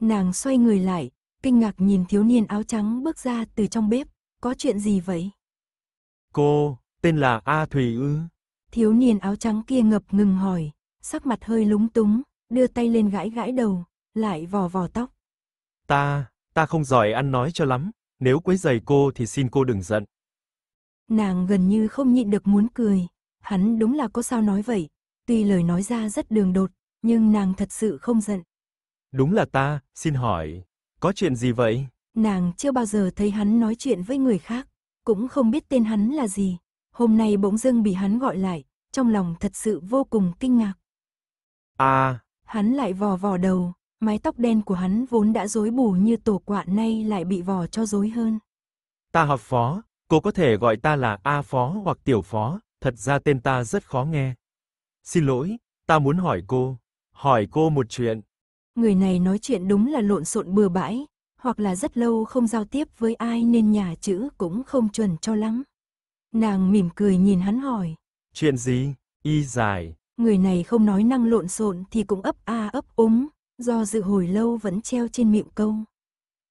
Speaker 1: Nàng xoay người lại, kinh ngạc nhìn thiếu niên áo trắng bước ra từ trong bếp, có chuyện gì vậy?
Speaker 2: Cô, tên là A thủy ư?
Speaker 1: Thiếu niên áo trắng kia ngập ngừng hỏi, sắc mặt hơi lúng túng, đưa tay lên gãi gãi đầu, lại vò vò tóc.
Speaker 2: Ta, ta không giỏi ăn nói cho lắm, nếu quấy giày cô thì xin cô đừng giận.
Speaker 1: Nàng gần như không nhịn được muốn cười, hắn đúng là có sao nói vậy, tuy lời nói ra rất đường đột, nhưng nàng thật sự không giận.
Speaker 2: Đúng là ta, xin hỏi, có chuyện gì vậy?
Speaker 1: Nàng chưa bao giờ thấy hắn nói chuyện với người khác, cũng không biết tên hắn là gì. Hôm nay bỗng dưng bị hắn gọi lại, trong lòng thật sự vô cùng kinh ngạc. À, hắn lại vò vò đầu, Mái tóc đen của hắn vốn đã rối bù như tổ quạn nay lại bị vò cho rối hơn.
Speaker 2: Ta học phó, cô có thể gọi ta là A phó hoặc tiểu phó, thật ra tên ta rất khó nghe. Xin lỗi, ta muốn hỏi cô, hỏi cô một chuyện.
Speaker 1: Người này nói chuyện đúng là lộn xộn bừa bãi, hoặc là rất lâu không giao tiếp với ai nên nhà chữ cũng không chuẩn cho lắm. Nàng mỉm cười nhìn hắn hỏi.
Speaker 2: Chuyện gì? Y dài.
Speaker 1: Người này không nói năng lộn xộn thì cũng ấp a ấp úng, do dự hồi lâu vẫn treo trên miệng câu.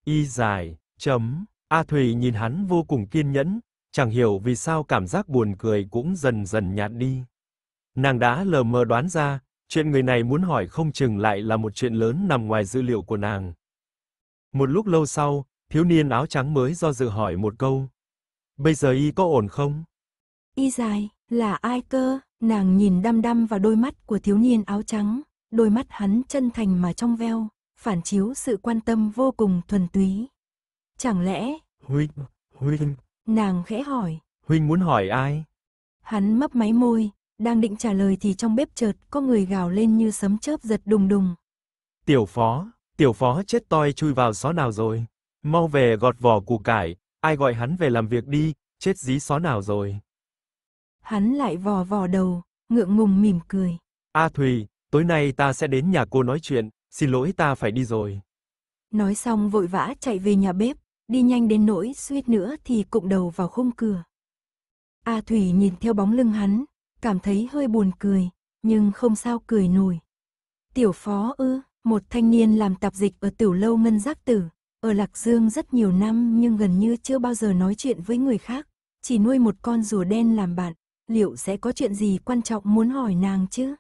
Speaker 2: Y dài, chấm, A Thùy nhìn hắn vô cùng kiên nhẫn, chẳng hiểu vì sao cảm giác buồn cười cũng dần dần nhạt đi. Nàng đã lờ mờ đoán ra, chuyện người này muốn hỏi không chừng lại là một chuyện lớn nằm ngoài dữ liệu của nàng. Một lúc lâu sau, thiếu niên áo trắng mới do dự hỏi một câu. Bây giờ y có ổn không?
Speaker 1: Y dài, là ai cơ? Nàng nhìn đăm đăm vào đôi mắt của thiếu niên áo trắng, đôi mắt hắn chân thành mà trong veo, phản chiếu sự quan tâm vô cùng thuần túy. Chẳng lẽ...
Speaker 2: Huynh, Huynh...
Speaker 1: Nàng khẽ hỏi.
Speaker 2: Huynh muốn hỏi ai?
Speaker 1: Hắn mấp máy môi, đang định trả lời thì trong bếp chợt có người gào lên như sấm chớp giật đùng đùng.
Speaker 2: Tiểu phó, tiểu phó chết toi chui vào xó nào rồi. Mau về gọt vỏ củ cải, ai gọi hắn về làm việc đi, chết dí xó nào rồi.
Speaker 1: Hắn lại vò vò đầu, ngượng ngùng mỉm cười.
Speaker 2: A Thùy, Tối nay ta sẽ đến nhà cô nói chuyện, xin lỗi ta phải đi rồi.
Speaker 1: Nói xong vội vã chạy về nhà bếp, đi nhanh đến nỗi suýt nữa thì cụng đầu vào khung cửa. A Thủy nhìn theo bóng lưng hắn, cảm thấy hơi buồn cười, nhưng không sao cười nổi. Tiểu phó ư, một thanh niên làm tạp dịch ở tiểu lâu ngân giác tử, ở Lạc Dương rất nhiều năm nhưng gần như chưa bao giờ nói chuyện với người khác, chỉ nuôi một con rùa đen làm bạn, liệu sẽ có chuyện gì quan trọng muốn hỏi nàng chứ?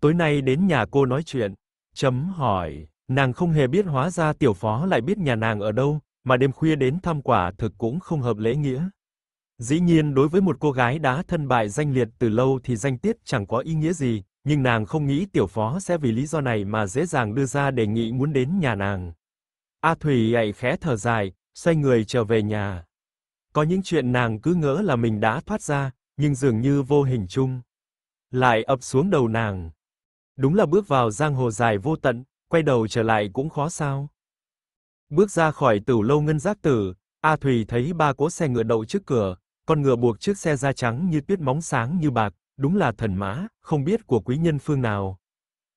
Speaker 2: Tối nay đến nhà cô nói chuyện. Chấm hỏi, nàng không hề biết hóa ra tiểu phó lại biết nhà nàng ở đâu, mà đêm khuya đến thăm quả thực cũng không hợp lễ nghĩa. Dĩ nhiên đối với một cô gái đã thân bại danh liệt từ lâu thì danh tiết chẳng có ý nghĩa gì, nhưng nàng không nghĩ tiểu phó sẽ vì lý do này mà dễ dàng đưa ra đề nghị muốn đến nhà nàng. A à Thủy ấy khẽ thở dài, xoay người trở về nhà. Có những chuyện nàng cứ ngỡ là mình đã thoát ra, nhưng dường như vô hình chung lại ập xuống đầu nàng. Đúng là bước vào giang hồ dài vô tận, quay đầu trở lại cũng khó sao. Bước ra khỏi tử lâu ngân giác tử, A thủy thấy ba cỗ xe ngựa đậu trước cửa, con ngựa buộc chiếc xe da trắng như tuyết móng sáng như bạc, đúng là thần mã, không biết của quý nhân phương nào.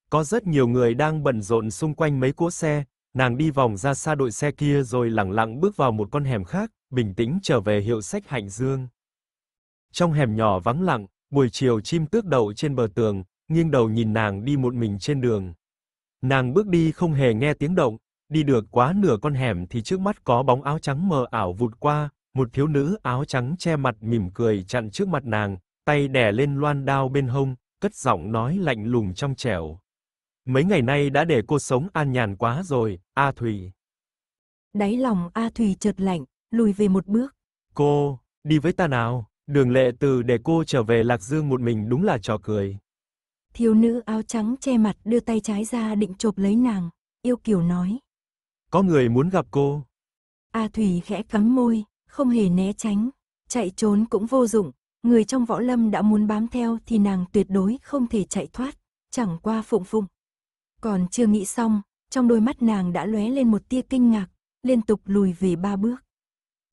Speaker 2: Có rất nhiều người đang bận rộn xung quanh mấy cỗ xe, nàng đi vòng ra xa đội xe kia rồi lặng lặng bước vào một con hẻm khác, bình tĩnh trở về hiệu sách Hạnh Dương. Trong hẻm nhỏ vắng lặng, buổi chiều chim tước đậu trên bờ tường, nghiêng đầu nhìn nàng đi một mình trên đường. Nàng bước đi không hề nghe tiếng động, đi được quá nửa con hẻm thì trước mắt có bóng áo trắng mờ ảo vụt qua, một thiếu nữ áo trắng che mặt mỉm cười chặn trước mặt nàng, tay đè lên loan đao bên hông, cất giọng nói lạnh lùng trong trẻo. Mấy ngày nay đã để cô sống an nhàn quá rồi, A Thùy.
Speaker 1: Đáy lòng A Thùy chợt lạnh, lùi về một bước.
Speaker 2: Cô, đi với ta nào, đường lệ từ để cô trở về Lạc Dương một mình đúng là trò cười.
Speaker 1: Thiếu nữ áo trắng che mặt đưa tay trái ra định chộp lấy nàng, yêu kiều nói.
Speaker 2: Có người muốn gặp cô.
Speaker 1: A Thủy khẽ cắn môi, không hề né tránh, chạy trốn cũng vô dụng, người trong võ lâm đã muốn bám theo thì nàng tuyệt đối không thể chạy thoát, chẳng qua phụng phụng. Còn chưa nghĩ xong, trong đôi mắt nàng đã lóe lên một tia kinh ngạc, liên tục lùi về ba bước.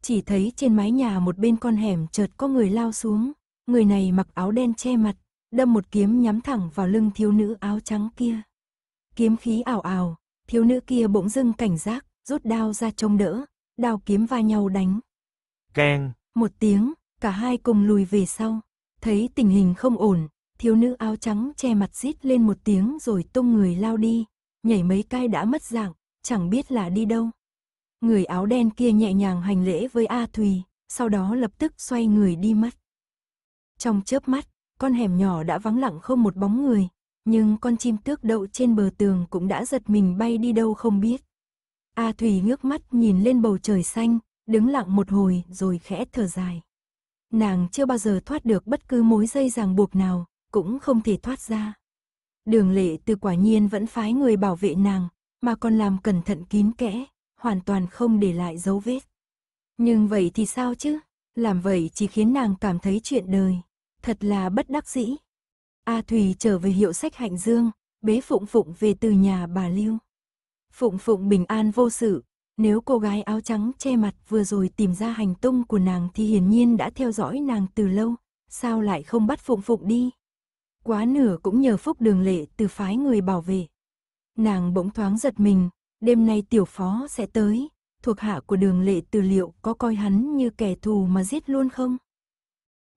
Speaker 1: Chỉ thấy trên mái nhà một bên con hẻm chợt có người lao xuống, người này mặc áo đen che mặt, đâm một kiếm nhắm thẳng vào lưng thiếu nữ áo trắng kia. Kiếm khí ảo ảo, thiếu nữ kia bỗng dưng cảnh giác, rút đao ra trông đỡ, đao kiếm va nhau đánh. Keng! Một tiếng, cả hai cùng lùi về sau. Thấy tình hình không ổn, thiếu nữ áo trắng che mặt rít lên một tiếng rồi tung người lao đi, nhảy mấy cái đã mất dạng, chẳng biết là đi đâu. Người áo đen kia nhẹ nhàng hành lễ với A Thùy, sau đó lập tức xoay người đi mất. Trong chớp mắt, con hẻm nhỏ đã vắng lặng không một bóng người, nhưng con chim tước đậu trên bờ tường cũng đã giật mình bay đi đâu không biết. A à Thủy ngước mắt nhìn lên bầu trời xanh, đứng lặng một hồi rồi khẽ thở dài. Nàng chưa bao giờ thoát được bất cứ mối dây ràng buộc nào, cũng không thể thoát ra. Đường lệ từ quả nhiên vẫn phái người bảo vệ nàng, mà còn làm cẩn thận kín kẽ, hoàn toàn không để lại dấu vết. Nhưng vậy thì sao chứ? Làm vậy chỉ khiến nàng cảm thấy chuyện đời, thật là bất đắc dĩ. A Thùy trở về hiệu sách Hạnh Dương, bế Phụng Phụng về từ nhà bà Lưu. Phụng Phụng bình an vô sự, nếu cô gái áo trắng che mặt vừa rồi tìm ra hành tung của nàng thì hiển nhiên đã theo dõi nàng từ lâu, sao lại không bắt Phụng Phụng đi. Quá nửa cũng nhờ phúc đường lệ từ phái người bảo vệ. Nàng bỗng thoáng giật mình, đêm nay tiểu phó sẽ tới, thuộc hạ của đường lệ từ liệu có coi hắn như kẻ thù mà giết luôn không?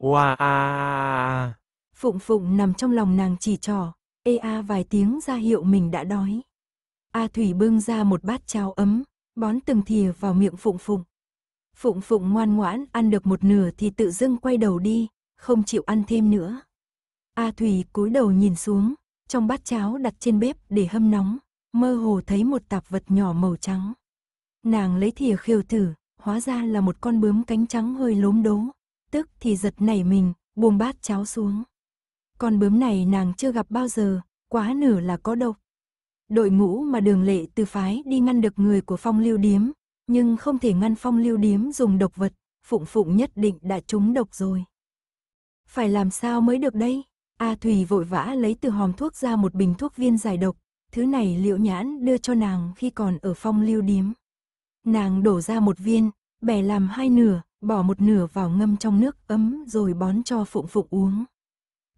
Speaker 2: Oa
Speaker 1: Phụng Phụng nằm trong lòng nàng chỉ trò, ê a vài tiếng ra hiệu mình đã đói. A Thủy bưng ra một bát cháo ấm, bón từng thìa vào miệng Phụng Phụng. Phụng Phụng ngoan ngoãn ăn được một nửa thì tự dưng quay đầu đi, không chịu ăn thêm nữa. A Thủy cúi đầu nhìn xuống, trong bát cháo đặt trên bếp để hâm nóng, mơ hồ thấy một tạp vật nhỏ màu trắng. Nàng lấy thìa khều thử, hóa ra là một con bướm cánh trắng hơi lốm đố, tức thì giật nảy mình, buông bát cháo xuống. Con bướm này nàng chưa gặp bao giờ, quá nửa là có độc. Đội ngũ mà đường lệ từ phái đi ngăn được người của phong lưu điếm, nhưng không thể ngăn phong lưu điếm dùng độc vật, phụng phụng nhất định đã trúng độc rồi. Phải làm sao mới được đây? A thủy vội vã lấy từ hòm thuốc ra một bình thuốc viên giải độc, thứ này liệu nhãn đưa cho nàng khi còn ở phong lưu điếm. Nàng đổ ra một viên, bẻ làm hai nửa, Bỏ một nửa vào ngâm trong nước ấm rồi bón cho Phụng Phụng uống.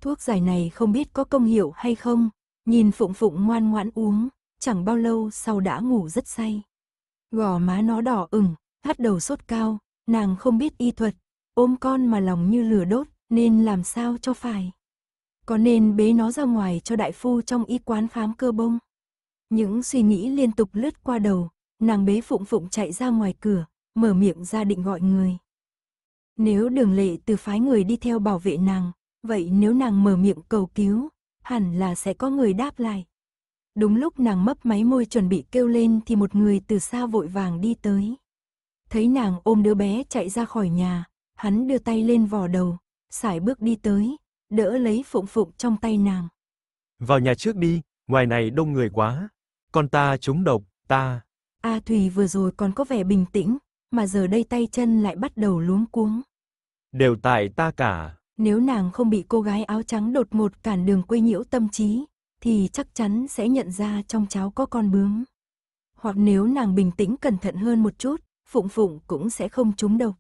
Speaker 1: Thuốc giải này không biết có công hiệu hay không, nhìn Phụng Phụng ngoan ngoãn uống, chẳng bao lâu sau đã ngủ rất say. Gò má nó đỏ ửng, hắt đầu sốt cao, nàng không biết y thuật, ôm con mà lòng như lửa đốt, nên làm sao cho phải. Có nên bế nó ra ngoài cho đại phu trong y quán khám cơ bông? Những suy nghĩ liên tục lướt qua đầu, nàng bế phụng phụng chạy ra ngoài cửa, mở miệng ra định gọi người. Nếu đường lệ từ phái người đi theo bảo vệ nàng, vậy nếu nàng mở miệng cầu cứu, hẳn là sẽ có người đáp lại. Đúng lúc nàng mấp máy môi chuẩn bị kêu lên thì một người từ xa vội vàng đi tới. Thấy nàng ôm đứa bé chạy ra khỏi nhà, hắn đưa tay lên vò đầu, sải bước đi tới, đỡ lấy phụng phụng trong tay nàng.
Speaker 2: Vào nhà trước đi, ngoài này đông người quá. Con ta trúng độc, ta.
Speaker 1: A Thùy vừa rồi còn có vẻ bình tĩnh, mà giờ đây tay chân lại bắt đầu luống cuống.
Speaker 2: Đều tại ta cả.
Speaker 1: Nếu nàng không bị cô gái áo trắng đột ngột cản đường quấy nhiễu tâm trí, thì chắc chắn sẽ nhận ra trong cháu có con bướm. Hoặc nếu nàng bình tĩnh cẩn thận hơn một chút, Phụng Phụng cũng sẽ không trúng độc.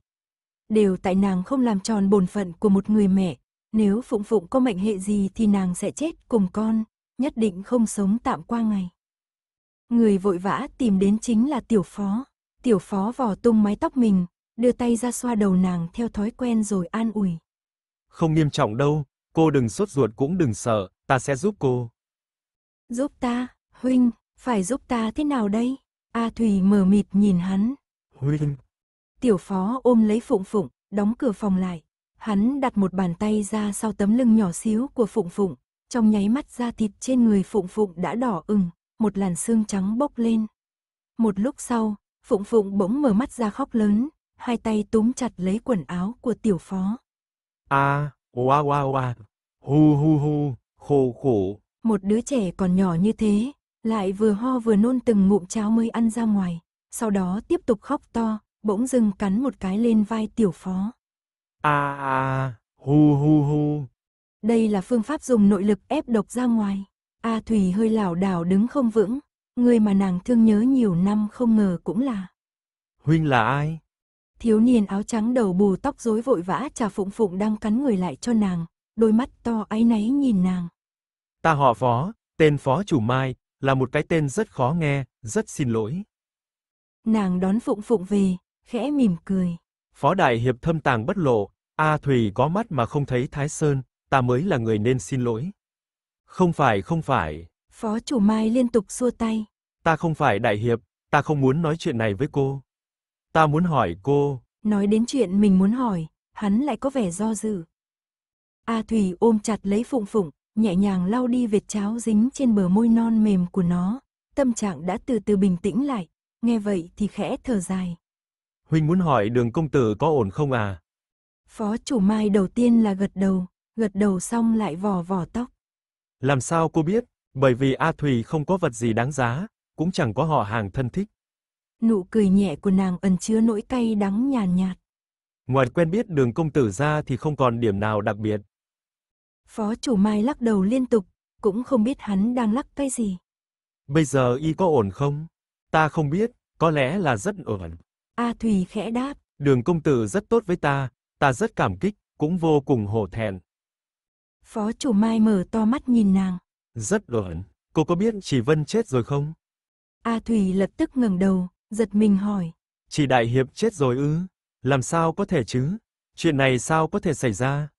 Speaker 1: Đều tại nàng không làm tròn bổn phận của một người mẹ, nếu Phụng Phụng có mệnh hệ gì thì nàng sẽ chết cùng con, nhất định không sống tạm qua ngày. Người vội vã tìm đến chính là tiểu phó. Tiểu phó vò tung mái tóc mình, đưa tay ra xoa đầu nàng theo thói quen rồi an ủi.
Speaker 2: Không nghiêm trọng đâu, cô đừng sốt ruột cũng đừng sợ, ta sẽ giúp cô.
Speaker 1: Giúp ta, huynh, phải giúp ta thế nào đây? A Thủy mờ mịt nhìn hắn. Huynh. Tiểu phó ôm lấy Phụng Phụng, đóng cửa phòng lại. Hắn đặt một bàn tay ra sau tấm lưng nhỏ xíu của Phụng Phụng. Trong nháy mắt da thịt trên người Phụng Phụng đã đỏ ửng, một làn xương trắng bốc lên. Một lúc sau, Phụng Phụng bỗng mở mắt ra khóc lớn, hai tay túm chặt lấy quần áo của tiểu phó.
Speaker 2: À, oa oa oa, hu hu hu, khô khổ.
Speaker 1: Một đứa trẻ còn nhỏ như thế, lại vừa ho vừa nôn từng ngụm cháo mới ăn ra ngoài, sau đó tiếp tục khóc to, bỗng dưng cắn một cái lên vai tiểu phó.
Speaker 2: À à, hu hu hu.
Speaker 1: Đây là phương pháp dùng nội lực ép độc ra ngoài. A Thủy hơi lảo đảo đứng không vững, Người mà nàng thương nhớ nhiều năm không ngờ cũng là.
Speaker 2: Huynh là ai?
Speaker 1: Thiếu niên áo trắng đầu bù tóc rối vội vã trà phụng phụng đang cắn người lại cho nàng, đôi mắt to áy náy nhìn nàng.
Speaker 2: Ta họ phó, tên phó chủ Mai, là một cái tên rất khó nghe, rất xin lỗi.
Speaker 1: Nàng đón phụng phụng về, khẽ mỉm cười.
Speaker 2: Phó đại hiệp thâm tàng bất lộ, A thủy có mắt mà không thấy Thái Sơn, ta mới là người nên xin lỗi. Không phải không phải.
Speaker 1: Phó chủ Mai liên tục xua tay.
Speaker 2: Ta không phải đại hiệp, ta không muốn nói chuyện này với cô. Ta muốn hỏi cô.
Speaker 1: Nói đến chuyện mình muốn hỏi, hắn lại có vẻ do dự. A à Thủy ôm chặt lấy Phụng Phụng, nhẹ nhàng lau đi vệt cháo dính trên bờ môi non mềm của nó. Tâm trạng đã từ từ bình tĩnh lại, nghe vậy thì khẽ thở dài.
Speaker 2: Huynh muốn hỏi đường công tử có ổn không à?
Speaker 1: Phó chủ Mai đầu tiên là gật đầu, gật đầu xong lại vò vò tóc.
Speaker 2: Làm sao cô biết? Bởi vì A Thùy không có vật gì đáng giá, cũng chẳng có họ hàng thân thích.
Speaker 1: Nụ cười nhẹ của nàng ẩn chứa nỗi cay đắng nhàn nhạt, nhạt.
Speaker 2: Ngoài quen biết đường công tử ra thì không còn điểm nào đặc biệt.
Speaker 1: Phó chủ Mai lắc đầu liên tục, cũng không biết hắn đang lắc cái gì.
Speaker 2: Bây giờ y có ổn không? Ta không biết, có lẽ là rất ổn.
Speaker 1: A Thùy khẽ đáp.
Speaker 2: Đường công tử rất tốt với ta, ta rất cảm kích, cũng vô cùng hổ thẹn.
Speaker 1: Phó chủ Mai mở to mắt nhìn nàng.
Speaker 2: Rất ổn, cô có biết chị Vân chết rồi không?
Speaker 1: A Thủy lập tức ngẩng đầu, giật mình hỏi.
Speaker 2: Chị Đại Hiệp chết rồi ư? Làm sao có thể chứ? Chuyện này sao có thể xảy ra?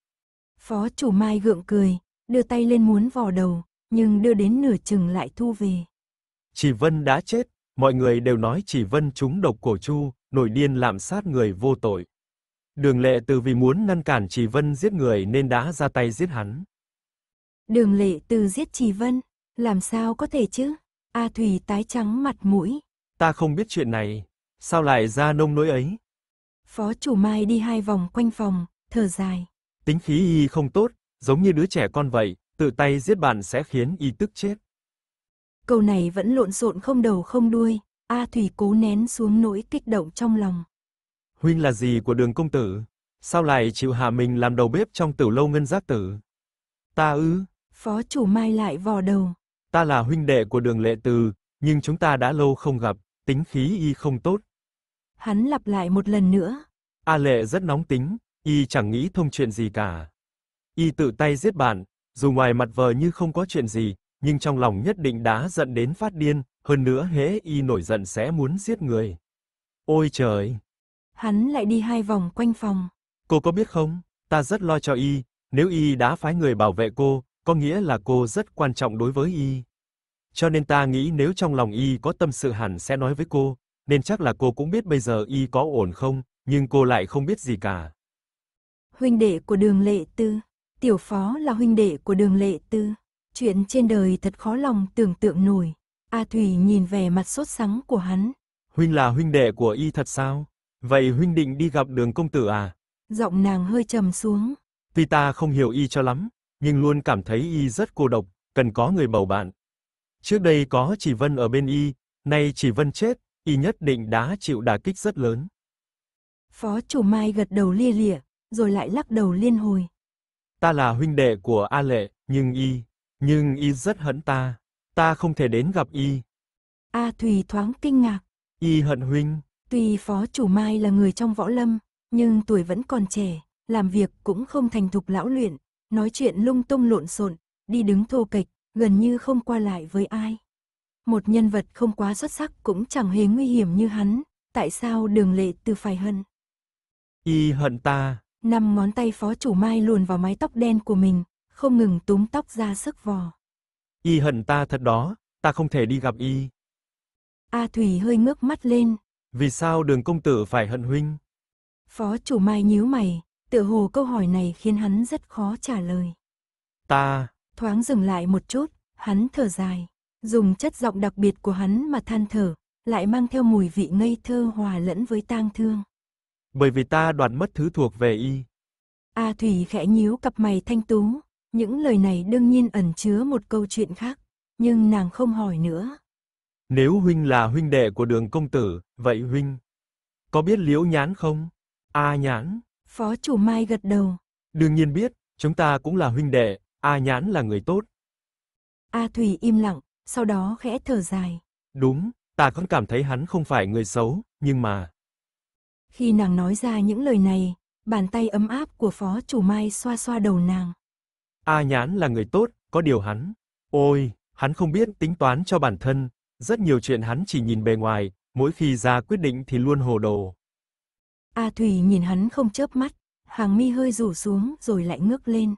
Speaker 1: Phó chủ Mai gượng cười, đưa tay lên muốn vò đầu, nhưng đưa đến nửa chừng lại thu về.
Speaker 2: Chị Vân đã chết, mọi người đều nói chị Vân trúng độc cổ chu, nổi điên lạm sát người vô tội. Đường lệ từ vì muốn ngăn cản chị Vân giết người nên đã ra tay giết hắn.
Speaker 1: Đường lệ từ giết Trì Vân, làm sao có thể chứ? A thủy tái trắng mặt mũi.
Speaker 2: Ta không biết chuyện này, sao lại ra nông nỗi ấy?
Speaker 1: Phó chủ Mai đi hai vòng quanh phòng, thở dài.
Speaker 2: Tính khí y không tốt, giống như đứa trẻ con vậy, tự tay giết bạn sẽ khiến y tức chết.
Speaker 1: Câu này vẫn lộn xộn không đầu không đuôi, A Thủy cố nén xuống nỗi kích động trong lòng.
Speaker 2: Huynh là gì của đường công tử? Sao lại chịu hạ mình làm đầu bếp trong tử lâu ngân giác tử? Ta ư?
Speaker 1: Phó chủ Mai lại vò đầu.
Speaker 2: Ta là huynh đệ của đường lệ từ, nhưng chúng ta đã lâu không gặp, tính khí y không tốt.
Speaker 1: Hắn lặp lại một lần nữa.
Speaker 2: A lệ rất nóng tính, y chẳng nghĩ thông chuyện gì cả. Y tự tay giết bạn, dù ngoài mặt vờ như không có chuyện gì, nhưng trong lòng nhất định đã giận đến phát điên, hơn nữa hễ y nổi giận sẽ muốn giết người. Ôi trời!
Speaker 1: Hắn lại đi hai vòng quanh phòng.
Speaker 2: Cô có biết không, ta rất lo cho y, nếu y đã phái người bảo vệ cô, có nghĩa là cô rất quan trọng đối với y. Cho nên ta nghĩ nếu trong lòng y có tâm sự hẳn sẽ nói với cô, nên chắc là cô cũng biết bây giờ y có ổn không, nhưng cô lại không biết gì cả.
Speaker 1: Huynh đệ của Đường Lệ Tư, tiểu phó là huynh đệ của Đường Lệ Tư, chuyện trên đời thật khó lòng tưởng tượng nổi. A Thủy nhìn vẻ mặt sốt sắng của hắn.
Speaker 2: Huynh là huynh đệ của y thật sao? Vậy huynh định đi gặp Đường công tử à?
Speaker 1: Giọng nàng hơi trầm xuống.
Speaker 2: vì ta không hiểu y cho lắm, nhưng luôn cảm thấy y rất cô độc, cần có người bầu bạn. Trước đây có Chỉ Vân ở bên y, nay Chỉ Vân chết, y nhất định đã chịu đả kích rất lớn.
Speaker 1: Phó chủ Mai gật đầu lia lịa, rồi lại lắc đầu liên hồi.
Speaker 2: Ta là huynh đệ của A Lệ, nhưng y, nhưng y rất hận ta, ta không thể đến gặp y.
Speaker 1: A à, Thùy thoáng kinh ngạc.
Speaker 2: Y hận huynh.
Speaker 1: Tuy phó chủ Mai là người trong võ lâm, nhưng tuổi vẫn còn trẻ, làm việc cũng không thành thục lão luyện, nói chuyện lung tung lộn xộn, đi đứng thô kịch, gần như không qua lại với ai. Một nhân vật không quá xuất sắc cũng chẳng hề nguy hiểm như hắn, tại sao đường lệ từ phải hận?
Speaker 2: Y hận ta.
Speaker 1: Năm ngón tay phó chủ mai luồn vào mái tóc đen của mình, không ngừng túm tóc ra sức vò.
Speaker 2: Y hận ta thật đó, ta không thể đi gặp Y.
Speaker 1: A à, Thủy hơi ngước mắt lên.
Speaker 2: Vì sao đường công tử phải hận huynh?
Speaker 1: Phó chủ mai nhíu mày, tựa hồ câu hỏi này khiến hắn rất khó trả lời. Ta... Thoáng dừng lại một chút, hắn thở dài, dùng chất giọng đặc biệt của hắn mà than thở, lại mang theo mùi vị ngây thơ hòa lẫn với tang thương.
Speaker 2: Bởi vì ta đoạt mất thứ thuộc về y.
Speaker 1: A Thủy khẽ nhíu cặp mày thanh tú, những lời này đương nhiên ẩn chứa một câu chuyện khác, nhưng nàng không hỏi nữa.
Speaker 2: Nếu huynh là huynh đệ của đường công tử, vậy huynh có biết liễu nhán không? A nhán.
Speaker 1: Phó chủ Mai gật đầu.
Speaker 2: Đương nhiên biết, chúng ta cũng là huynh đệ, A Nhãn là người tốt.
Speaker 1: A Thủy im lặng, sau đó khẽ thở dài.
Speaker 2: Đúng, ta còn cảm thấy hắn không phải người xấu, nhưng mà...
Speaker 1: Khi nàng nói ra những lời này, bàn tay ấm áp của phó chủ Mai xoa xoa đầu nàng.
Speaker 2: A Nhãn là người tốt, có điều hắn. Ôi, hắn không biết tính toán cho bản thân, rất nhiều chuyện hắn chỉ nhìn bề ngoài, mỗi khi ra quyết định thì luôn hồ đồ.
Speaker 1: A à Thủy nhìn hắn không chớp mắt, hàng mi hơi rủ xuống rồi lại ngước lên.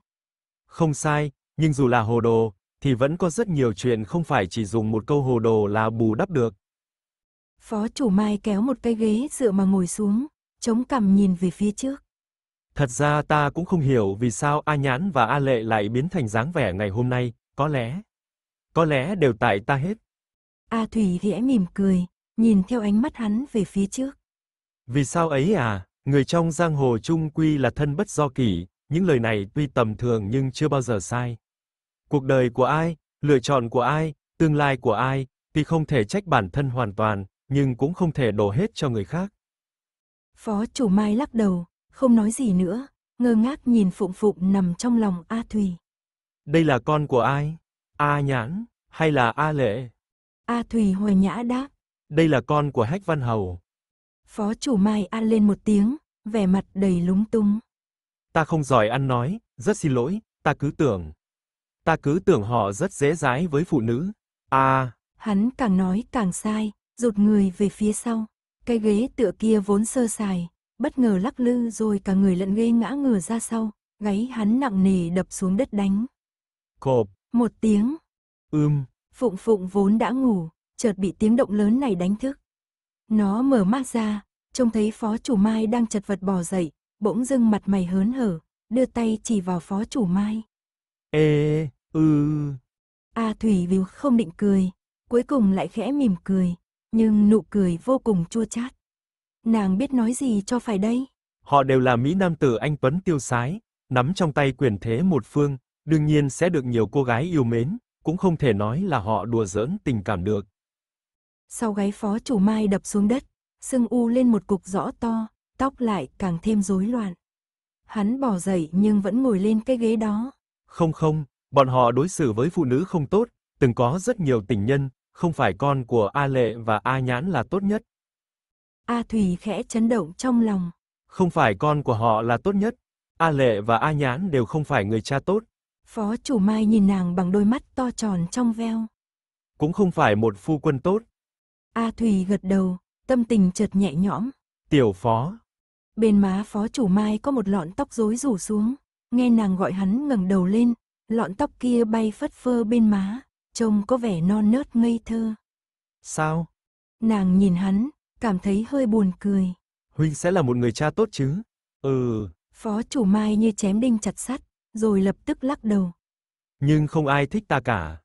Speaker 2: Không sai, nhưng dù là hồ đồ, thì vẫn có rất nhiều chuyện không phải chỉ dùng một câu hồ đồ là bù đắp được.
Speaker 1: Phó chủ Mai kéo một cái ghế dựa mà ngồi xuống, chống cằm nhìn về phía trước.
Speaker 2: Thật ra ta cũng không hiểu vì sao A Nhãn và A Lệ lại biến thành dáng vẻ ngày hôm nay, có lẽ. Có lẽ đều tại ta hết.
Speaker 1: A Thủy thì mỉm cười, nhìn theo ánh mắt hắn về phía trước.
Speaker 2: Vì sao ấy à, người trong giang hồ chung quy là thân bất do kỷ, những lời này tuy tầm thường nhưng chưa bao giờ sai. Cuộc đời của ai, lựa chọn của ai, tương lai của ai, thì không thể trách bản thân hoàn toàn, nhưng cũng không thể đổ hết cho người khác.
Speaker 1: Phó chủ Mai lắc đầu, không nói gì nữa, ngơ ngác nhìn Phụng Phụng nằm trong lòng A Thùy.
Speaker 2: Đây là con của ai? A Nhãn, hay là A Lệ?
Speaker 1: A Thùy hồi nhã đáp.
Speaker 2: Đây là con của Hách Văn Hầu.
Speaker 1: Phó chủ Mai An lên một tiếng, vẻ mặt đầy lúng túng.
Speaker 2: Ta không giỏi ăn nói, rất xin lỗi, ta cứ tưởng. Ta cứ tưởng họ rất dễ dãi với phụ nữ.
Speaker 1: À. Hắn càng nói càng sai, rụt người về phía sau. Cái ghế tựa kia vốn sơ sài, bất ngờ lắc lư rồi cả người lẫn ghê ngã ngửa ra sau, gáy hắn nặng nề đập xuống đất đánh. Cộp. Một tiếng. Ưm. Phụng Phụng vốn đã ngủ, chợt bị tiếng động lớn này đánh thức. Nó mở mắt ra, trông thấy phó chủ Mai đang chật vật bò dậy, bỗng dưng mặt mày hớn hở, đưa tay chỉ vào phó chủ Mai.
Speaker 2: Ê, ư... Ừ.
Speaker 1: A Thủy Víu không định cười, cuối cùng lại khẽ mỉm cười, nhưng nụ cười vô cùng chua chát. Nàng biết nói gì cho phải đây?
Speaker 2: Họ đều là Mỹ Nam tử anh Tuấn tiêu sái, nắm trong tay quyền thế một phương, đương nhiên sẽ được nhiều cô gái yêu mến, cũng không thể nói là họ đùa giỡn tình cảm được
Speaker 1: sau gáy phó chủ mai đập xuống đất, sưng u lên một cục rõ to, tóc lại càng thêm rối loạn. Hắn bỏ dậy nhưng vẫn ngồi lên cái ghế đó.
Speaker 2: Không không, bọn họ đối xử với phụ nữ không tốt, từng có rất nhiều tình nhân, không phải con của A Lệ và A Nhãn là tốt nhất.
Speaker 1: A thủy khẽ chấn động trong lòng.
Speaker 2: Không phải con của họ là tốt nhất, A Lệ và A Nhãn đều không phải người cha tốt.
Speaker 1: Phó chủ Mai nhìn nàng bằng đôi mắt to tròn trong veo.
Speaker 2: Cũng không phải một phu quân tốt.
Speaker 1: A Thùy gật đầu, tâm tình chợt nhẹ nhõm.
Speaker 2: Tiểu phó.
Speaker 1: Bên má phó chủ Mai có một lọn tóc rối rủ xuống, nghe nàng gọi hắn ngẩng đầu lên, lọn tóc kia bay phất phơ bên má, trông có vẻ non nớt ngây thơ. Sao? Nàng nhìn hắn, cảm thấy hơi buồn cười.
Speaker 2: Huynh sẽ là một người cha tốt chứ? Ừ.
Speaker 1: Phó chủ Mai như chém đinh chặt sắt, rồi lập tức lắc đầu.
Speaker 2: Nhưng không ai thích ta cả.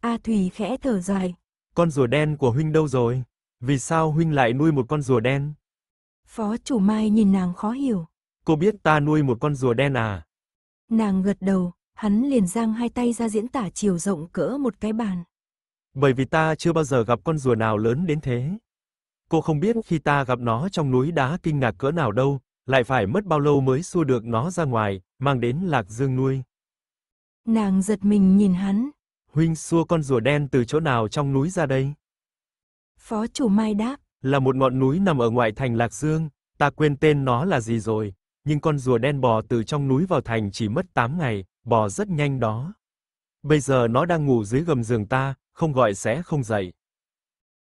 Speaker 1: A Thùy khẽ thở dài,
Speaker 2: con rùa đen của huynh đâu rồi? Vì sao huynh lại nuôi một con rùa đen?
Speaker 1: Phó chủ Mai nhìn nàng khó hiểu.
Speaker 2: Cô biết ta nuôi một con rùa đen à?
Speaker 1: Nàng gật đầu, hắn liền giang hai tay ra diễn tả chiều rộng cỡ một cái bàn.
Speaker 2: Bởi vì ta chưa bao giờ gặp con rùa nào lớn đến thế. Cô không biết khi ta gặp nó trong núi đá kinh ngạc cỡ nào đâu, lại phải mất bao lâu mới xua được nó ra ngoài, mang đến Lạc Dương nuôi.
Speaker 1: Nàng giật mình nhìn hắn,
Speaker 2: Huynh xua con rùa đen từ chỗ nào trong núi ra đây?
Speaker 1: Phó chủ Mai đáp.
Speaker 2: Là một ngọn núi nằm ở ngoại thành Lạc Dương, ta quên tên nó là gì rồi, nhưng con rùa đen bò từ trong núi vào thành chỉ mất 8 ngày, bò rất nhanh đó. Bây giờ nó đang ngủ dưới gầm giường ta, không gọi sẽ không dậy.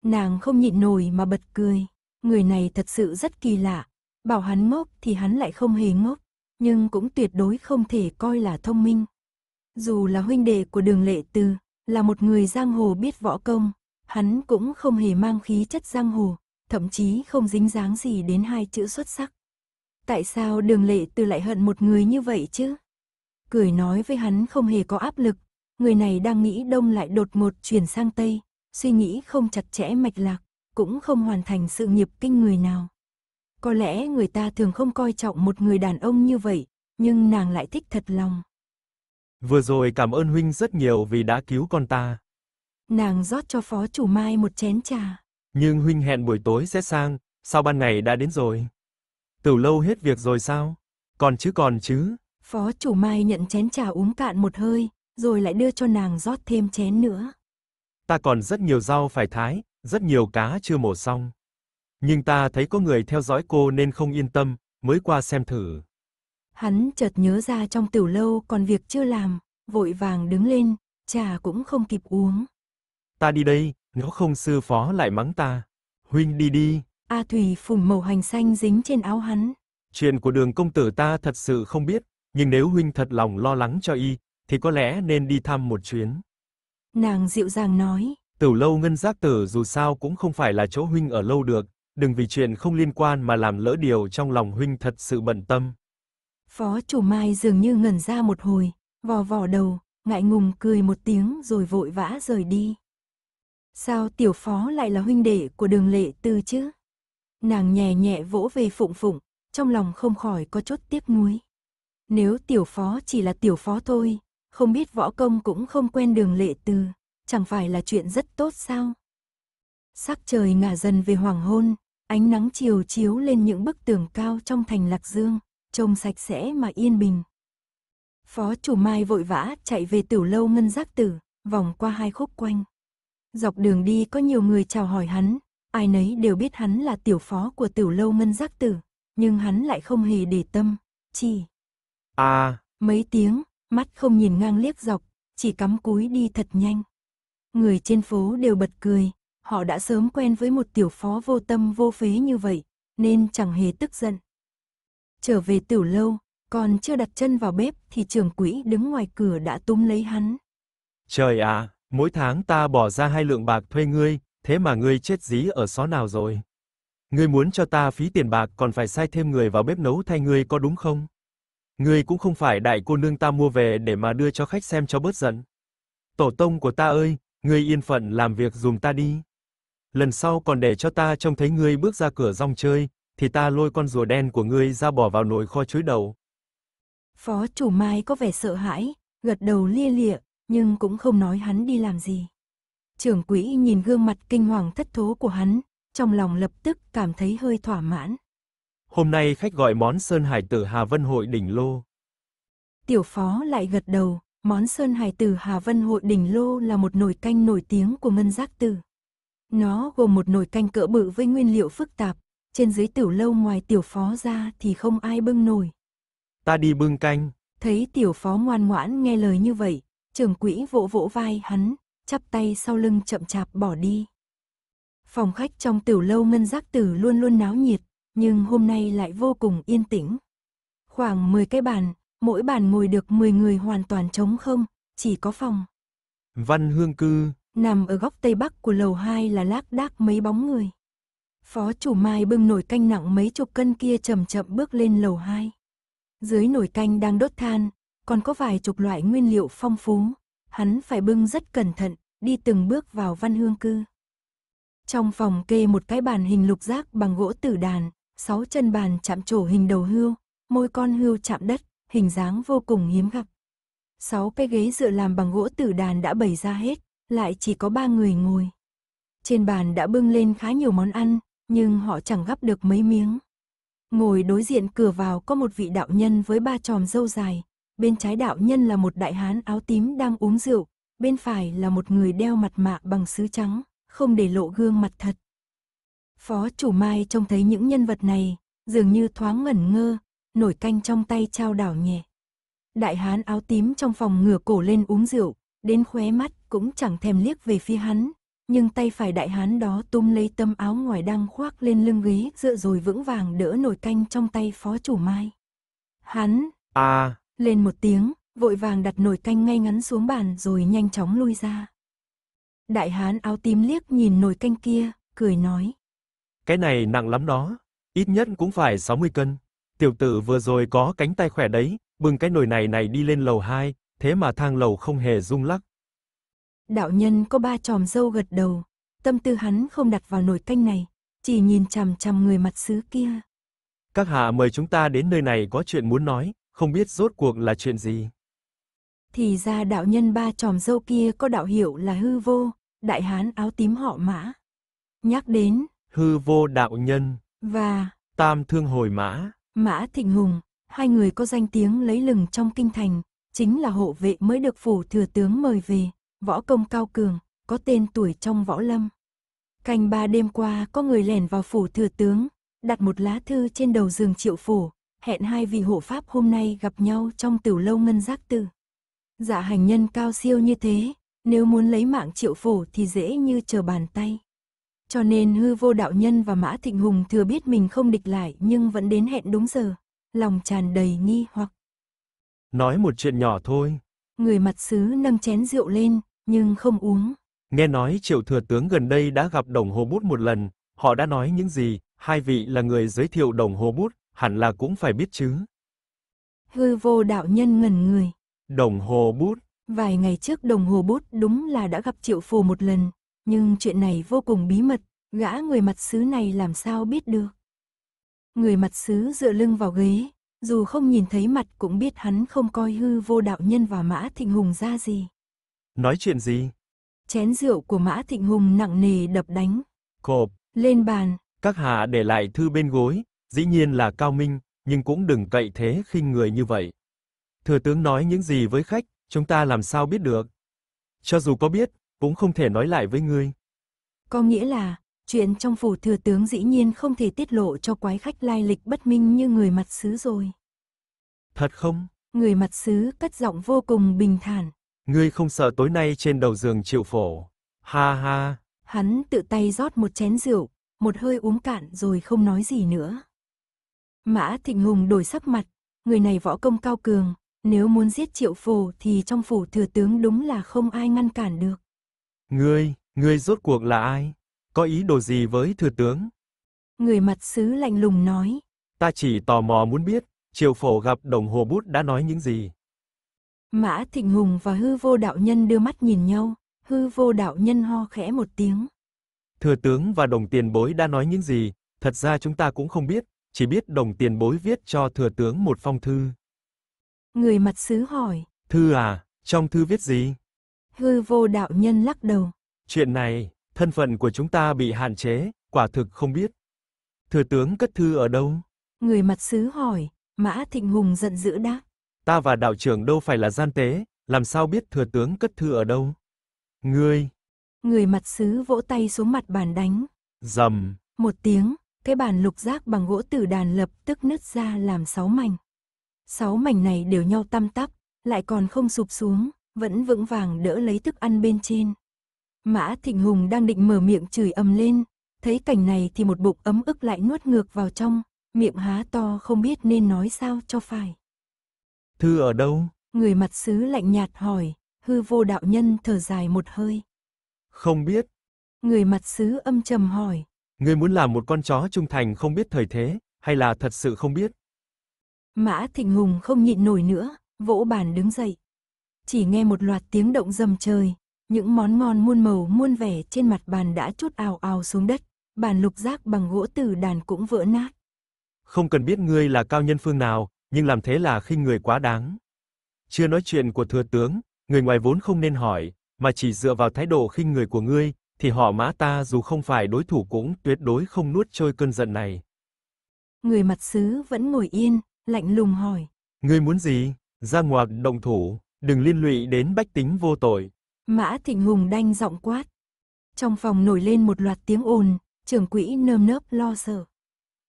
Speaker 1: Nàng không nhịn nổi mà bật cười. Người này thật sự rất kỳ lạ. Bảo hắn ngốc thì hắn lại không hề ngốc, nhưng cũng tuyệt đối không thể coi là thông minh. Dù là huynh đệ của đường lệ từ, là một người giang hồ biết võ công, hắn cũng không hề mang khí chất giang hồ, thậm chí không dính dáng gì đến hai chữ xuất sắc. Tại sao đường lệ từ lại hận một người như vậy chứ? Cười nói với hắn không hề có áp lực, người này đang nghĩ đông lại đột ngột chuyển sang Tây, suy nghĩ không chặt chẽ mạch lạc, cũng không hoàn thành sự nghiệp kinh người nào. Có lẽ người ta thường không coi trọng một người đàn ông như vậy, nhưng nàng lại thích thật lòng.
Speaker 2: Vừa rồi cảm ơn huynh rất nhiều vì đã cứu con ta.
Speaker 1: Nàng rót cho phó chủ mai một chén trà.
Speaker 2: Nhưng huynh hẹn buổi tối sẽ sang, sao ban ngày đã đến rồi? Từ lâu hết việc rồi sao? Còn chứ còn chứ.
Speaker 1: Phó chủ mai nhận chén trà uống cạn một hơi, rồi lại đưa cho nàng rót thêm chén nữa.
Speaker 2: Ta còn rất nhiều rau phải thái, rất nhiều cá chưa mổ xong. Nhưng ta thấy có người theo dõi cô nên không yên tâm, mới qua xem thử.
Speaker 1: Hắn chợt nhớ ra trong tiểu lâu còn việc chưa làm, vội vàng đứng lên, trà cũng không kịp uống.
Speaker 2: Ta đi đây, nếu không sư phó lại mắng ta. Huynh đi đi.
Speaker 1: A Thủy phủm màu hành xanh dính trên áo hắn.
Speaker 2: Chuyện của đường công tử ta thật sự không biết, nhưng nếu huynh thật lòng lo lắng cho y, thì có lẽ nên đi thăm một chuyến.
Speaker 1: Nàng dịu dàng nói.
Speaker 2: Tiểu lâu ngân giác tử dù sao cũng không phải là chỗ huynh ở lâu được, đừng vì chuyện không liên quan mà làm lỡ điều trong lòng huynh thật sự bận tâm.
Speaker 1: Phó chủ Mai dường như ngẩn ra một hồi, vò vò đầu, ngại ngùng cười một tiếng rồi vội vã rời đi. Sao tiểu phó lại là huynh đệ của đường lệ tư chứ? Nàng nhẹ nhẹ vỗ về phụng phụng, trong lòng không khỏi có chút tiếc nuối. Nếu tiểu phó chỉ là tiểu phó thôi, không biết võ công cũng không quen đường lệ tư, chẳng phải là chuyện rất tốt sao? Sắc trời ngả dần về hoàng hôn, ánh nắng chiều chiếu lên những bức tường cao trong thành Lạc Dương, trông sạch sẽ mà yên bình. Phó chủ Mai vội vã chạy về tiểu lâu ngân giác tử, vòng qua hai khúc quanh. Dọc đường đi có nhiều người chào hỏi hắn, ai nấy đều biết hắn là tiểu phó của tiểu lâu ngân giác tử, nhưng hắn lại không hề để tâm, chỉ à mấy tiếng, mắt không nhìn ngang liếc dọc, chỉ cắm cúi đi thật nhanh. Người trên phố đều bật cười, họ đã sớm quen với một tiểu phó vô tâm vô phế như vậy, nên chẳng hề tức giận. Trở về tiểu lâu, còn chưa đặt chân vào bếp thì trưởng quỹ đứng ngoài cửa đã túm lấy hắn.
Speaker 2: Trời ạ, à, mỗi tháng ta bỏ ra hai lượng bạc thuê ngươi, thế mà ngươi chết dí ở xó nào rồi? Ngươi muốn cho ta phí tiền bạc còn phải sai thêm người vào bếp nấu thay ngươi có đúng không? Ngươi cũng không phải đại cô nương ta mua về để mà đưa cho khách xem cho bớt giận. Tổ tông của ta ơi, ngươi yên phận làm việc dùm ta đi. Lần sau còn để cho ta trông thấy ngươi bước ra cửa rong chơi, thì ta lôi con rùa đen của ngươi ra bỏ vào nồi kho chuối đầu.
Speaker 1: Phó chủ Mai có vẻ sợ hãi, gật đầu lia lịa, nhưng cũng không nói hắn đi làm gì. Trưởng quỹ nhìn gương mặt kinh hoàng thất thố của hắn, trong lòng lập tức cảm thấy hơi thỏa mãn.
Speaker 2: Hôm nay khách gọi món Sơn Hải Tử Hà Vân Hội Đỉnh Lô.
Speaker 1: Tiểu phó lại gật đầu, món Sơn Hải Tử Hà Vân Hội Đỉnh Lô là một nồi canh nổi tiếng của Ngân Giác Tử. Nó gồm một nồi canh cỡ bự với nguyên liệu phức tạp, trên dưới tiểu lâu ngoài tiểu phó ra thì không ai bưng nổi.
Speaker 2: Ta đi bưng canh.
Speaker 1: Thấy tiểu phó ngoan ngoãn nghe lời như vậy, trưởng quỹ vỗ vỗ vai hắn, chắp tay sau lưng chậm chạp bỏ đi. Phòng khách trong tiểu lâu ngân giác tử luôn luôn náo nhiệt, nhưng hôm nay lại vô cùng yên tĩnh. Khoảng 10 cái bàn, mỗi bàn ngồi được 10 người hoàn toàn trống không, chỉ có phòng.
Speaker 2: Văn Hương Cư
Speaker 1: Nằm ở góc tây bắc của lầu 2 là lác đác mấy bóng người. Phó chủ Mai bưng nồi canh nặng mấy chục cân kia chậm chậm bước lên lầu 2. Dưới nồi canh đang đốt than, còn có vài chục loại nguyên liệu phong phú, hắn phải bưng rất cẩn thận, đi từng bước vào văn hương cư. Trong phòng kê một cái bàn hình lục giác bằng gỗ tử đàn, sáu chân bàn chạm trổ hình đầu hươu, môi con hươu chạm đất, hình dáng vô cùng hiếm gặp. Sáu cái ghế dựa làm bằng gỗ tử đàn đã bày ra hết, lại chỉ có ba người ngồi. Trên bàn đã bưng lên khá nhiều món ăn, nhưng họ chẳng gắp được mấy miếng. Ngồi đối diện cửa vào có một vị đạo nhân với ba tròm râu dài, bên trái đạo nhân là một đại hán áo tím đang uống rượu, bên phải là một người đeo mặt mạ bằng sứ trắng, không để lộ gương mặt thật. Phó chủ Mai trông thấy những nhân vật này, dường như thoáng ngẩn ngơ, nổi canh trong tay trao đảo nhẹ. Đại hán áo tím trong phòng ngửa cổ lên uống rượu, đến khóe mắt cũng chẳng thèm liếc về phía hắn, nhưng tay phải đại hán đó túm lấy tấm áo ngoài đang khoác lên lưng ghế dựa rồi vững vàng đỡ nồi canh trong tay phó chủ mai. Hắn, à, lên một tiếng, vội vàng đặt nồi canh ngay ngắn xuống bàn rồi nhanh chóng lui ra. Đại hán áo tím liếc nhìn nồi canh kia, cười nói.
Speaker 2: Cái này nặng lắm đó, ít nhất cũng phải 60 cân. Tiểu tử vừa rồi có cánh tay khỏe đấy, bưng cái nồi này này đi lên lầu 2, thế mà thang lầu không hề rung lắc.
Speaker 1: Đạo nhân có ba tròm dâu gật đầu, tâm tư hắn không đặt vào nồi canh này, chỉ nhìn chằm chằm người mặt sứ kia.
Speaker 2: Các hạ mời chúng ta đến nơi này có chuyện muốn nói, không biết rốt cuộc là chuyện gì.
Speaker 1: Thì ra đạo nhân ba tròm dâu kia có đạo hiệu là hư vô, đại hán áo tím họ mã. Nhắc đến,
Speaker 2: hư vô đạo nhân, và tam thương hồi mã.
Speaker 1: Mã Thịnh Hùng, hai người có danh tiếng lấy lừng trong kinh thành, chính là hộ vệ mới được phủ thừa tướng mời về. Võ công cao cường, có tên tuổi trong võ lâm. Canh ba đêm qua có người lẻn vào phủ thừa tướng, đặt một lá thư trên đầu giường triệu phủ, hẹn hai vị hộ pháp hôm nay gặp nhau trong tiểu lâu ngân giác tư. Dạ hành nhân cao siêu như thế, nếu muốn lấy mạng triệu phủ thì dễ như chờ bàn tay. Cho nên hư vô đạo nhân và Mã Thịnh Hùng thừa biết mình không địch lại nhưng vẫn đến hẹn đúng giờ, lòng tràn đầy nghi hoặc.
Speaker 2: Nói một chuyện nhỏ thôi.
Speaker 1: Người mặt sứ nâng chén rượu lên, nhưng không uống.
Speaker 2: Nghe nói Triệu Thừa Tướng gần đây đã gặp đồng hồ bút một lần, họ đã nói những gì, hai vị là người giới thiệu đồng hồ bút, hẳn là cũng phải biết chứ.
Speaker 1: Hư vô đạo nhân ngẩn người.
Speaker 2: Đồng hồ bút.
Speaker 1: Vài ngày trước đồng hồ bút đúng là đã gặp Triệu Phù một lần, nhưng chuyện này vô cùng bí mật, gã người mặt sứ này làm sao biết được. Người mặt sứ dựa lưng vào ghế, dù không nhìn thấy mặt cũng biết hắn không coi hư vô đạo nhân và mã thịnh hùng ra gì.
Speaker 2: Nói chuyện gì?
Speaker 1: Chén rượu của Mã Thịnh Hùng nặng nề đập đánh. Cộp. Lên bàn.
Speaker 2: Các hạ để lại thư bên gối, dĩ nhiên là cao minh, nhưng cũng đừng cậy thế khinh người như vậy. Thừa tướng nói những gì với khách, chúng ta làm sao biết được? Cho dù có biết, cũng không thể nói lại với ngươi.
Speaker 1: Có nghĩa là, chuyện trong phủ thừa tướng dĩ nhiên không thể tiết lộ cho quái khách lai lịch bất minh như người mặt sứ rồi. Thật không? Người mặt sứ cất giọng vô cùng bình thản.
Speaker 2: Ngươi không sợ tối nay trên đầu giường chịu phổ. Ha ha.
Speaker 1: Hắn tự tay rót một chén rượu, một hơi uống cạn rồi không nói gì nữa. Mã Thịnh Hùng đổi sắc mặt, người này võ công cao cường, nếu muốn giết triệu phổ thì trong phủ thừa tướng đúng là không ai ngăn cản được.
Speaker 2: Ngươi, ngươi rốt cuộc là ai? Có ý đồ gì với thừa tướng?
Speaker 1: Người mặt sứ lạnh lùng nói.
Speaker 2: Ta chỉ tò mò muốn biết, triệu phổ gặp đồng hồ bút đã nói những gì.
Speaker 1: Mã Thịnh Hùng và hư vô đạo nhân đưa mắt nhìn nhau, hư vô đạo nhân ho khẽ một tiếng.
Speaker 2: Thừa tướng và đồng tiền bối đã nói những gì, thật ra chúng ta cũng không biết, chỉ biết đồng tiền bối viết cho thừa tướng một phong thư.
Speaker 1: Người mặt sứ hỏi.
Speaker 2: Thư à, trong thư viết gì?
Speaker 1: Hư vô đạo nhân lắc đầu.
Speaker 2: Chuyện này, thân phận của chúng ta bị hạn chế, quả thực không biết. Thừa tướng cất thư ở đâu?
Speaker 1: Người mặt sứ hỏi, Mã Thịnh Hùng giận dữ đáp.
Speaker 2: Ta và đạo trưởng đâu phải là gian tế, làm sao biết thừa tướng cất thư ở đâu? Ngươi!
Speaker 1: Người mặt sứ vỗ tay xuống mặt bàn đánh. Dầm! Một tiếng, cái bàn lục giác bằng gỗ tử đàn lập tức nứt ra làm sáu mảnh. Sáu mảnh này đều nhau tăm tắp, lại còn không sụp xuống, vẫn vững vàng đỡ lấy thức ăn bên trên. Mã Thịnh Hùng đang định mở miệng chửi ầm lên, thấy cảnh này thì một bụng ấm ức lại nuốt ngược vào trong, miệng há to không biết nên nói sao cho phải.
Speaker 2: Thư ở đâu?
Speaker 1: Người mặt sứ lạnh nhạt hỏi, hư vô đạo nhân thở dài một hơi. Không biết. Người mặt sứ âm trầm hỏi.
Speaker 2: người muốn làm một con chó trung thành không biết thời thế, hay là thật sự không biết?
Speaker 1: Mã Thịnh Hùng không nhịn nổi nữa, vỗ bàn đứng dậy. Chỉ nghe một loạt tiếng động rầm trời, những món ngon muôn màu muôn vẻ trên mặt bàn đã chút ào ào xuống đất, bàn lục giác bằng gỗ từ đàn cũng vỡ nát.
Speaker 2: Không cần biết ngươi là cao nhân phương nào, nhưng làm thế là khinh người quá đáng. Chưa nói chuyện của thừa tướng, người ngoài vốn không nên hỏi, mà chỉ dựa vào thái độ khinh người của ngươi, thì họ Mã ta dù không phải đối thủ cũng tuyệt đối không nuốt trôi cơn giận này.
Speaker 1: Người mặt sứ vẫn ngồi yên, lạnh lùng hỏi.
Speaker 2: Ngươi muốn gì? Ra ngoài động thủ, đừng liên lụy đến bách tính vô tội.
Speaker 1: Mã Thịnh Hùng đanh giọng quát. Trong phòng nổi lên một loạt tiếng ồn, trưởng quỹ nơm nớp lo sợ.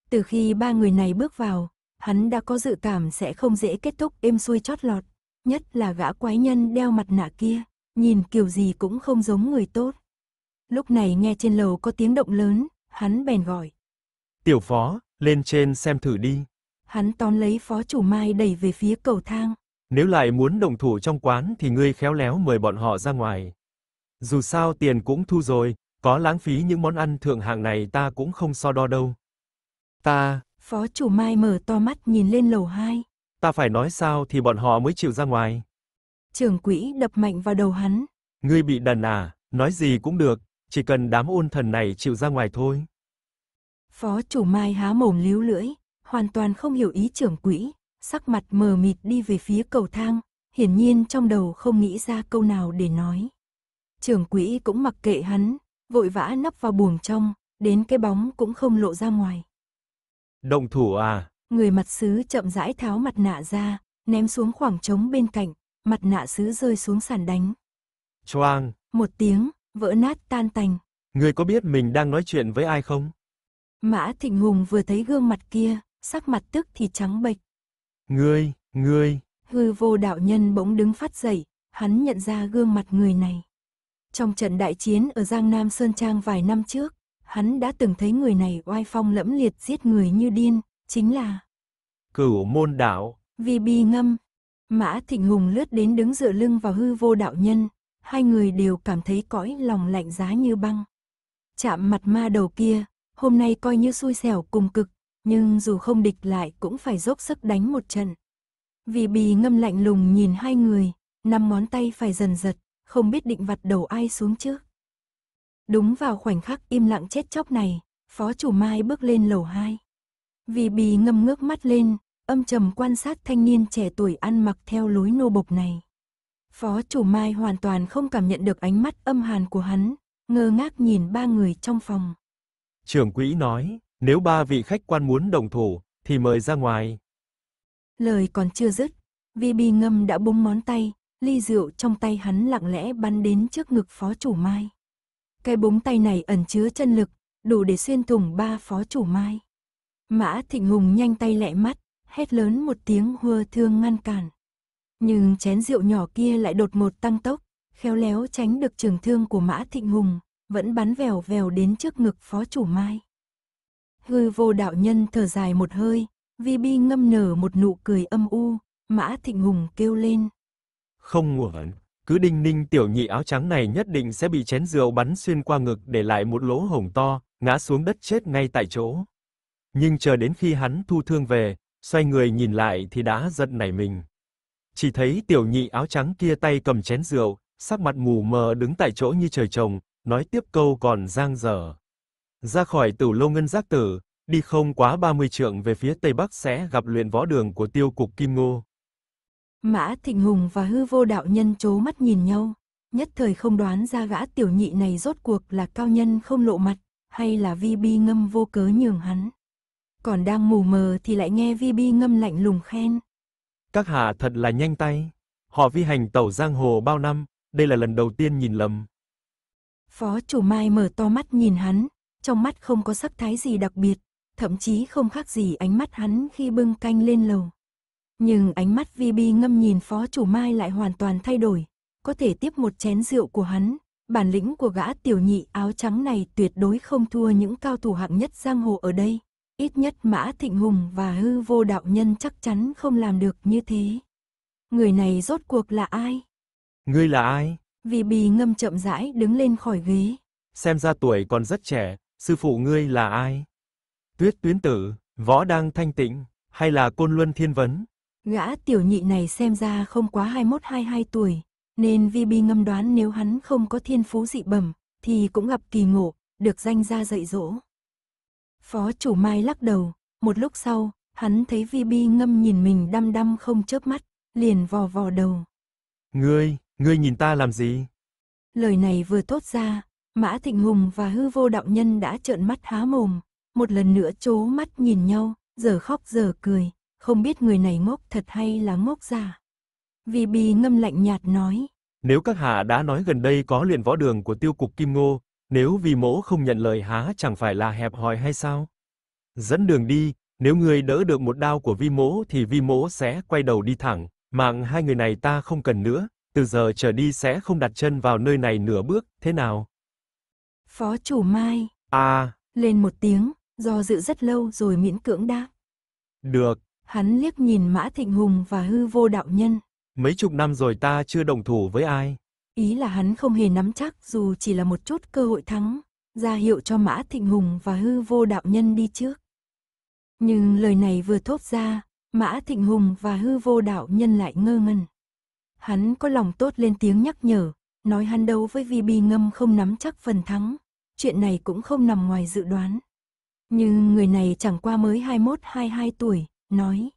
Speaker 1: Từ khi ba người này bước vào, hắn đã có dự cảm sẽ không dễ kết thúc êm xuôi chót lọt, nhất là gã quái nhân đeo mặt nạ kia, nhìn kiểu gì cũng không giống người tốt. Lúc này nghe trên lầu có tiếng động lớn, hắn bèn gọi.
Speaker 2: Tiểu phó, lên trên xem thử đi.
Speaker 1: Hắn tóm lấy phó chủ mai đẩy về phía cầu thang.
Speaker 2: Nếu lại muốn động thủ trong quán thì ngươi khéo léo mời bọn họ ra ngoài. Dù sao tiền cũng thu rồi, có lãng phí những món ăn thượng hạng này ta cũng không so đo đâu. Ta,
Speaker 1: Phó chủ Mai mở to mắt nhìn lên lầu 2.
Speaker 2: Ta phải nói sao thì bọn họ mới chịu ra ngoài.
Speaker 1: Trưởng quỹ đập mạnh vào đầu hắn.
Speaker 2: Ngươi bị đần à, nói gì cũng được, chỉ cần đám ôn thần này chịu ra ngoài thôi.
Speaker 1: Phó chủ Mai há mồm líu lưỡi, hoàn toàn không hiểu ý trưởng quỹ, sắc mặt mờ mịt đi về phía cầu thang, hiển nhiên trong đầu không nghĩ ra câu nào để nói. Trưởng quỹ cũng mặc kệ hắn, vội vã nấp vào buồng trong, đến cái bóng cũng không lộ ra ngoài.
Speaker 2: Động thủ à?
Speaker 1: Người mặt sứ chậm rãi tháo mặt nạ ra, ném xuống khoảng trống bên cạnh, mặt nạ sứ rơi xuống sàn đánh. Choang! Một tiếng, vỡ nát tan tành.
Speaker 2: Người có biết mình đang nói chuyện với ai không?
Speaker 1: Mã Thịnh Hùng vừa thấy gương mặt kia, sắc mặt tức thì trắng bệch.
Speaker 2: Ngươi, ngươi!
Speaker 1: Hư vô đạo nhân bỗng đứng phát dậy, hắn nhận ra gương mặt người này. Trong trận đại chiến ở Giang Nam Sơn Trang vài năm trước, hắn đã từng thấy người này oai phong lẫm liệt giết người như điên, chính là
Speaker 2: Cửu môn đạo.
Speaker 1: Vì bi ngâm, Mã Thịnh Hùng lướt đến đứng dựa lưng vào hư vô đạo nhân, hai người đều cảm thấy cõi lòng lạnh giá như băng. Chạm mặt ma đầu kia, hôm nay coi như xui xẻo cùng cực, nhưng dù không địch lại cũng phải dốc sức đánh một trận. Vì bì ngâm lạnh lùng nhìn hai người, năm ngón tay phải dần giật, không biết định vặt đầu ai xuống trước. Đúng vào khoảnh khắc im lặng chết chóc này, Phó Chủ Mai bước lên lầu 2. Vì bì ngâm ngước mắt lên, âm trầm quan sát thanh niên trẻ tuổi ăn mặc theo lối nô bộc này. Phó Chủ Mai hoàn toàn không cảm nhận được ánh mắt âm hàn của hắn, ngơ ngác nhìn ba người trong phòng.
Speaker 2: Trưởng quỹ nói, nếu ba vị khách quan muốn đồng thủ, thì mời ra ngoài.
Speaker 1: Lời còn chưa dứt, vì bì ngâm đã búng món tay, ly rượu trong tay hắn lặng lẽ bắn đến trước ngực phó chủ mai. Cái búng tay này ẩn chứa chân lực, đủ để xuyên thủng ba phó chủ mai. Mã Thịnh Hùng nhanh tay lẹ mắt, hét lớn một tiếng hua thương ngăn cản. Nhưng chén rượu nhỏ kia lại đột một tăng tốc, khéo léo tránh được trường thương của Mã Thịnh Hùng, vẫn bắn vèo vèo đến trước ngực phó chủ mai. Hư vô đạo nhân thở dài một hơi, vi bi ngâm nở một nụ cười âm u, Mã Thịnh Hùng kêu lên.
Speaker 2: Không nguồn cứ đinh ninh tiểu nhị áo trắng này nhất định sẽ bị chén rượu bắn xuyên qua ngực để lại một lỗ hổng to, ngã xuống đất chết ngay tại chỗ. Nhưng chờ đến khi hắn thu thương về, xoay người nhìn lại thì đã giật nảy mình. Chỉ thấy tiểu nhị áo trắng kia tay cầm chén rượu, sắc mặt mù mờ đứng tại chỗ như trời trồng, nói tiếp câu còn giang dở. Ra khỏi Tử lô Ngân Giác Tử, đi không quá 30 trượng về phía tây bắc sẽ gặp luyện võ đường của Tiêu cục Kim Ngô.
Speaker 1: Mã Thịnh Hùng và hư vô đạo nhân chố mắt nhìn nhau, nhất thời không đoán ra gã tiểu nhị này rốt cuộc là cao nhân không lộ mặt, hay là vi bi ngâm vô cớ nhường hắn. Còn đang mù mờ thì lại nghe vi bi ngâm lạnh lùng khen.
Speaker 2: Các hạ thật là nhanh tay, họ vi hành tẩu giang hồ bao năm, đây là lần đầu tiên nhìn lầm.
Speaker 1: Phó chủ Mai mở to mắt nhìn hắn, trong mắt không có sắc thái gì đặc biệt, thậm chí không khác gì ánh mắt hắn khi bưng canh lên lầu. Nhưng ánh mắt Vi Bi ngâm nhìn phó chủ Mai lại hoàn toàn thay đổi, có thể tiếp một chén rượu của hắn, bản lĩnh của gã tiểu nhị áo trắng này tuyệt đối không thua những cao thủ hạng nhất giang hồ ở đây. Ít nhất Mã Thịnh Hùng và hư vô đạo nhân chắc chắn không làm được như thế. Người này rốt cuộc là ai?
Speaker 2: Ngươi là ai?
Speaker 1: vi bi ngâm chậm rãi đứng lên khỏi ghế.
Speaker 2: Xem ra tuổi còn rất trẻ, sư phụ ngươi là ai? Tuyết tuyến tử, võ đang thanh tịnh, hay là côn luân thiên vấn?
Speaker 1: Gã tiểu nhị này xem ra không quá 21-22 tuổi, nên Vi Bi ngâm đoán nếu hắn không có thiên phú dị bẩm, thì cũng gặp kỳ ngộ, được danh ra dạy dỗ. Phó chủ Mai lắc đầu, một lúc sau, hắn thấy Vi Bi ngâm nhìn mình đăm đăm không chớp mắt, liền vò vò đầu.
Speaker 2: Ngươi, ngươi nhìn ta làm gì?
Speaker 1: Lời này vừa tốt ra, Mã Thịnh Hùng và hư vô đạo nhân đã trợn mắt há mồm, một lần nữa chố mắt nhìn nhau, giờ khóc giờ cười không biết người này ngốc thật hay là ngốc giả. Vì bì ngâm lạnh nhạt nói.
Speaker 2: Nếu các hạ đã nói gần đây có luyện võ đường của tiêu cục Kim Ngô, nếu vì mỗ không nhận lời há chẳng phải là hẹp hòi hay sao? Dẫn đường đi, nếu người đỡ được một đao của vi mỗ thì vi mỗ sẽ quay đầu đi thẳng, mạng hai người này ta không cần nữa, từ giờ trở đi sẽ không đặt chân vào nơi này nửa bước, thế nào?
Speaker 1: Phó chủ Mai. À. Lên một tiếng, do dự rất lâu rồi miễn cưỡng đáp. Được, hắn liếc nhìn Mã Thịnh Hùng và hư vô đạo nhân.
Speaker 2: Mấy chục năm rồi ta chưa đồng thủ với ai.
Speaker 1: Ý là hắn không hề nắm chắc dù chỉ là một chút cơ hội thắng, ra hiệu cho Mã Thịnh Hùng và hư vô đạo nhân đi trước. Nhưng lời này vừa thốt ra, Mã Thịnh Hùng và hư vô đạo nhân lại ngơ ngẩn. Hắn có lòng tốt lên tiếng nhắc nhở, nói hắn đấu với Vi Bi Ngâm không nắm chắc phần thắng, chuyện này cũng không nằm ngoài dự đoán. Nhưng người này chẳng qua mới 21-22 tuổi, nói.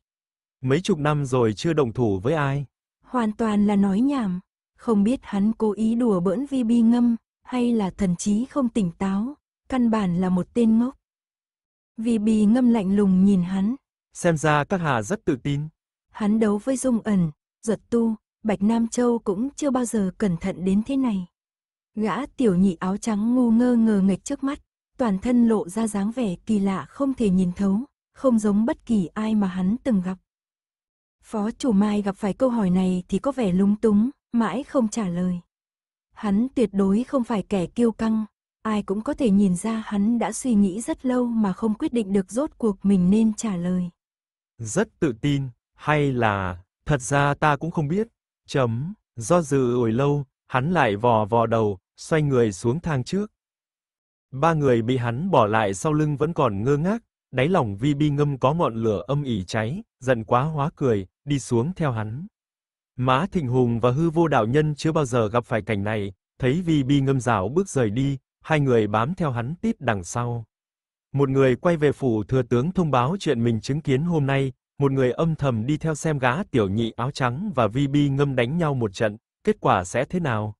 Speaker 2: Mấy chục năm rồi chưa động thủ với ai?
Speaker 1: Hoàn toàn là nói nhảm, không biết hắn cố ý đùa bỡn vi bi ngâm, hay là thần trí không tỉnh táo, căn bản là một tên ngốc. Vi bi ngâm lạnh lùng nhìn hắn.
Speaker 2: Xem ra các hà rất tự tin.
Speaker 1: Hắn đấu với dung ẩn, giật tu, Bạch Nam Châu cũng chưa bao giờ cẩn thận đến thế này. Gã tiểu nhị áo trắng ngu ngơ ngờ nghịch trước mắt, toàn thân lộ ra dáng vẻ kỳ lạ không thể nhìn thấu, không giống bất kỳ ai mà hắn từng gặp. Phó chủ Mai gặp phải câu hỏi này thì có vẻ lúng túng, mãi không trả lời. Hắn tuyệt đối không phải kẻ kiêu căng, ai cũng có thể nhìn ra hắn đã suy nghĩ rất lâu mà không quyết định được rốt cuộc mình nên trả lời.
Speaker 2: Rất tự tin, hay là, thật ra ta cũng không biết, chấm, do dự hồi lâu, hắn lại vò vò đầu, xoay người xuống thang trước. Ba người bị hắn bỏ lại sau lưng vẫn còn ngơ ngác, Đáy lòng vi bi ngâm có ngọn lửa âm ỉ cháy, giận quá hóa cười, đi xuống theo hắn. Mã Thịnh Hùng và hư vô đạo nhân chưa bao giờ gặp phải cảnh này, thấy vi bi ngâm rảo bước rời đi, hai người bám theo hắn tít đằng sau. Một người quay về phủ thừa tướng thông báo chuyện mình chứng kiến hôm nay, một người âm thầm đi theo xem gã tiểu nhị áo trắng và vi bi ngâm đánh nhau một trận, kết quả sẽ thế nào?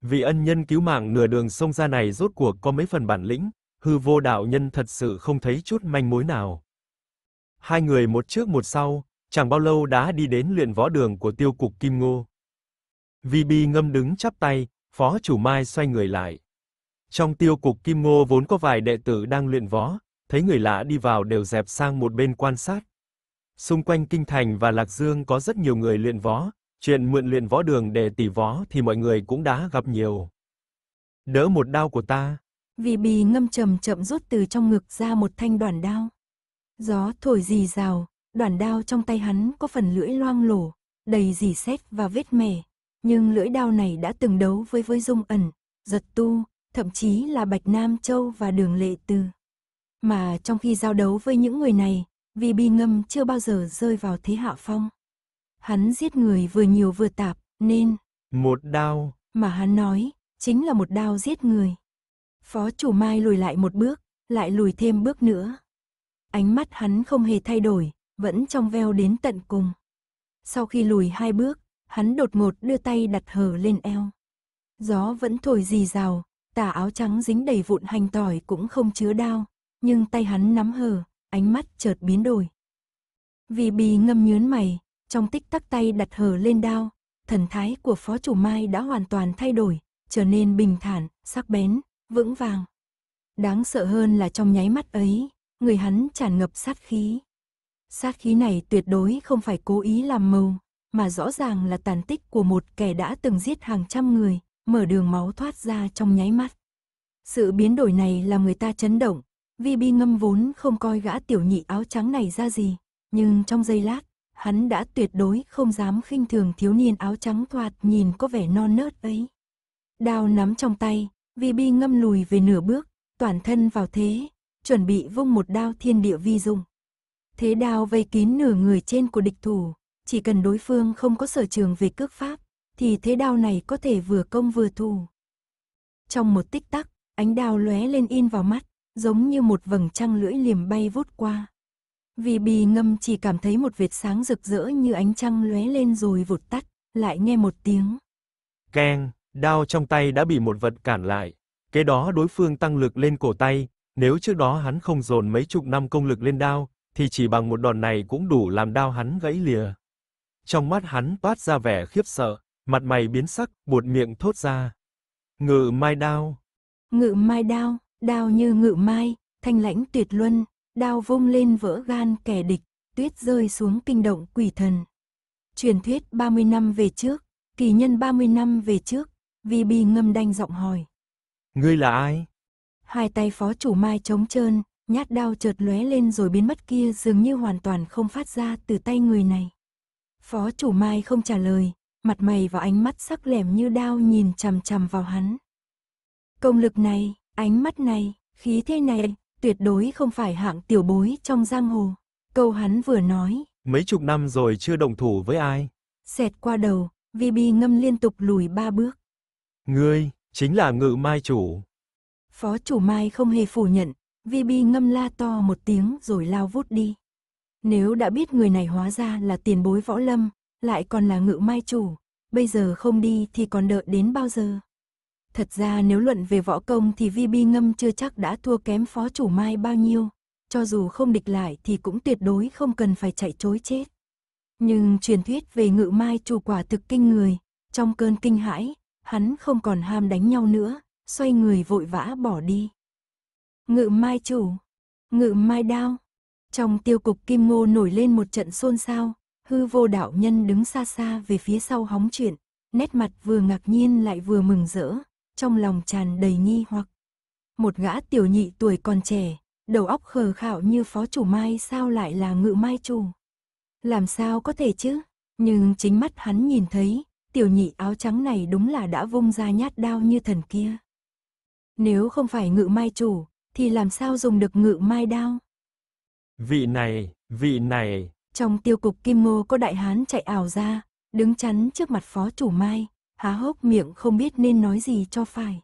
Speaker 2: Vị ân nhân cứu mạng nửa đường sông ra này rốt cuộc có mấy phần bản lĩnh, hư vô đạo nhân thật sự không thấy chút manh mối nào. Hai người một trước một sau, chẳng bao lâu đã đi đến luyện võ đường của tiêu cục Kim Ngô. Vi Bi ngâm đứng chắp tay, phó chủ Mai xoay người lại. Trong tiêu cục Kim Ngô vốn có vài đệ tử đang luyện võ, thấy người lạ đi vào đều dẹp sang một bên quan sát. Xung quanh kinh thành và Lạc Dương có rất nhiều người luyện võ, chuyện mượn luyện võ đường để tỷ võ thì mọi người cũng đã gặp nhiều. Đỡ một đao của ta.
Speaker 1: Vì bì ngâm chậm chậm rút từ trong ngực ra một thanh đoàn đao. Gió thổi rì rào, đoàn đao trong tay hắn có phần lưỡi loang lổ, đầy dì sét và vết mẻ. Nhưng lưỡi đao này đã từng đấu với với dung ẩn, giật tu, thậm chí là Bạch Nam Châu và Đường Lệ Từ. Mà trong khi giao đấu với những người này, vì bi ngâm chưa bao giờ rơi vào thế hạ phong. Hắn giết người vừa nhiều vừa tạp, nên...
Speaker 2: Một đao.
Speaker 1: Mà hắn nói, chính là một đao giết người. Phó chủ Mai lùi lại một bước, lại lùi thêm bước nữa. Ánh mắt hắn không hề thay đổi, vẫn trong veo đến tận cùng. Sau khi lùi hai bước, hắn đột ngột đưa tay đặt hờ lên eo. Gió vẫn thổi rì rào, tà áo trắng dính đầy vụn hành tỏi cũng không chứa đau. nhưng tay hắn nắm hờ, ánh mắt chợt biến đổi. Vì bì ngâm nhớn mày, trong tích tắc tay đặt hờ lên đao, thần thái của phó chủ Mai đã hoàn toàn thay đổi, trở nên bình thản, sắc bén, vững vàng. Đáng sợ hơn là trong nháy mắt ấy, người hắn tràn ngập sát khí. Sát khí này tuyệt đối không phải cố ý làm màu, mà rõ ràng là tàn tích của một kẻ đã từng giết hàng trăm người, mở đường máu thoát ra trong nháy mắt. Sự biến đổi này làm người ta chấn động, Vi Bi ngâm vốn không coi gã tiểu nhị áo trắng này ra gì, nhưng trong giây lát, hắn đã tuyệt đối không dám khinh thường thiếu niên áo trắng thoạt nhìn có vẻ non nớt ấy. Đao nắm trong tay, Vi Bi ngâm lùi về nửa bước, toàn thân vào thế, chuẩn bị vung một đao thiên địa vi dùng. Thế đao vây kín nửa người trên của địch thủ, chỉ cần đối phương không có sở trường về cước pháp, thì thế đao này có thể vừa công vừa thù. Trong một tích tắc, ánh đao lóe lên in vào mắt, giống như một vầng trăng lưỡi liềm bay vút qua. Vì bì ngâm chỉ cảm thấy một vệt sáng rực rỡ như ánh trăng lóe lên rồi vụt tắt, lại nghe một tiếng.
Speaker 2: Keng. Đao trong tay đã bị một vật cản lại. Kế đó đối phương tăng lực lên cổ tay, nếu trước đó hắn không dồn mấy chục năm công lực lên đao, thì chỉ bằng một đòn này cũng đủ làm đao hắn gãy lìa. Trong mắt hắn toát ra vẻ khiếp sợ, mặt mày biến sắc, buột miệng thốt ra. Ngự mai đao.
Speaker 1: Ngự mai đao, đao như ngự mai, thanh lãnh tuyệt luân, đao vung lên vỡ gan kẻ địch, tuyết rơi xuống kinh động quỷ thần. Truyền thuyết 30 năm về trước, kỳ nhân 30 năm về trước, Vi Bi ngâm đanh giọng hỏi.
Speaker 2: Ngươi là ai?
Speaker 1: Hai tay phó chủ Mai trống trơn, nhát đao chợt lóe lên rồi biến mất kia dường như hoàn toàn không phát ra từ tay người này. Phó chủ Mai không trả lời, mặt mày và ánh mắt sắc lẻm như đao nhìn chằm chằm vào hắn. Công lực này, ánh mắt này, khí thế này, tuyệt đối không phải hạng tiểu bối trong giang hồ. Câu hắn vừa nói.
Speaker 2: Mấy chục năm rồi chưa đồng thủ với ai.
Speaker 1: Xẹt qua đầu, Vi Bi ngâm liên tục lùi ba bước.
Speaker 2: Ngươi, chính là ngự mai chủ.
Speaker 1: Phó chủ mai không hề phủ nhận, vi bi ngâm la to một tiếng rồi lao vút đi. Nếu đã biết người này hóa ra là tiền bối võ lâm, lại còn là ngự mai chủ, bây giờ không đi thì còn đợi đến bao giờ. Thật ra nếu luận về võ công thì vi bi ngâm chưa chắc đã thua kém phó chủ mai bao nhiêu, cho dù không địch lại thì cũng tuyệt đối không cần phải chạy chối chết. Nhưng truyền thuyết về ngự mai chủ quả thực kinh người, trong cơn kinh hãi, hắn không còn ham đánh nhau nữa, xoay người vội vã bỏ đi. Ngự mai chủ, ngự mai đao. Trong tiêu cục kim ngô nổi lên một trận xôn xao, hư vô đạo nhân đứng xa xa về phía sau hóng chuyện, nét mặt vừa ngạc nhiên lại vừa mừng rỡ, trong lòng tràn đầy nghi hoặc. Một gã tiểu nhị tuổi còn trẻ, đầu óc khờ khạo như phó chủ mai sao lại là ngự mai chủ. Làm sao có thể chứ, nhưng chính mắt hắn nhìn thấy, tiểu nhị áo trắng này đúng là đã vung ra nhát đao như thần kia. Nếu không phải ngự mai chủ, thì làm sao dùng được ngự mai đao?
Speaker 2: Vị này, vị này.
Speaker 1: Trong tiêu cục kim ngô có đại hán chạy ảo ra, đứng chắn trước mặt phó chủ mai, há hốc miệng không biết nên nói gì cho phải.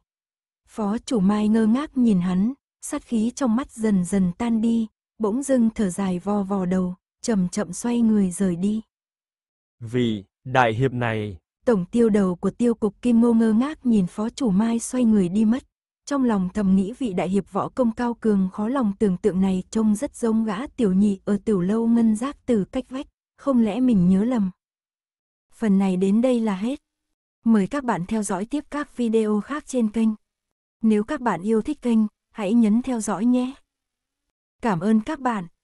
Speaker 1: Phó chủ mai ngơ ngác nhìn hắn, sát khí trong mắt dần dần tan đi, bỗng dưng thở dài vò vò đầu, chậm chậm xoay người rời đi.
Speaker 2: Vị, đại hiệp này,
Speaker 1: Tổng tiêu đầu của tiêu cục Kim Ngô ngơ ngác nhìn phó chủ Mai xoay người đi mất. Trong lòng thầm nghĩ vị đại hiệp võ công cao cường khó lòng tưởng tượng này trông rất giống gã tiểu nhị ở tiểu lâu ngân giác từ cách vách, không lẽ mình nhớ lầm. Phần này đến đây là hết. Mời các bạn theo dõi tiếp các video khác trên kênh. Nếu các bạn yêu thích kênh, hãy nhấn theo dõi nhé. Cảm ơn các bạn.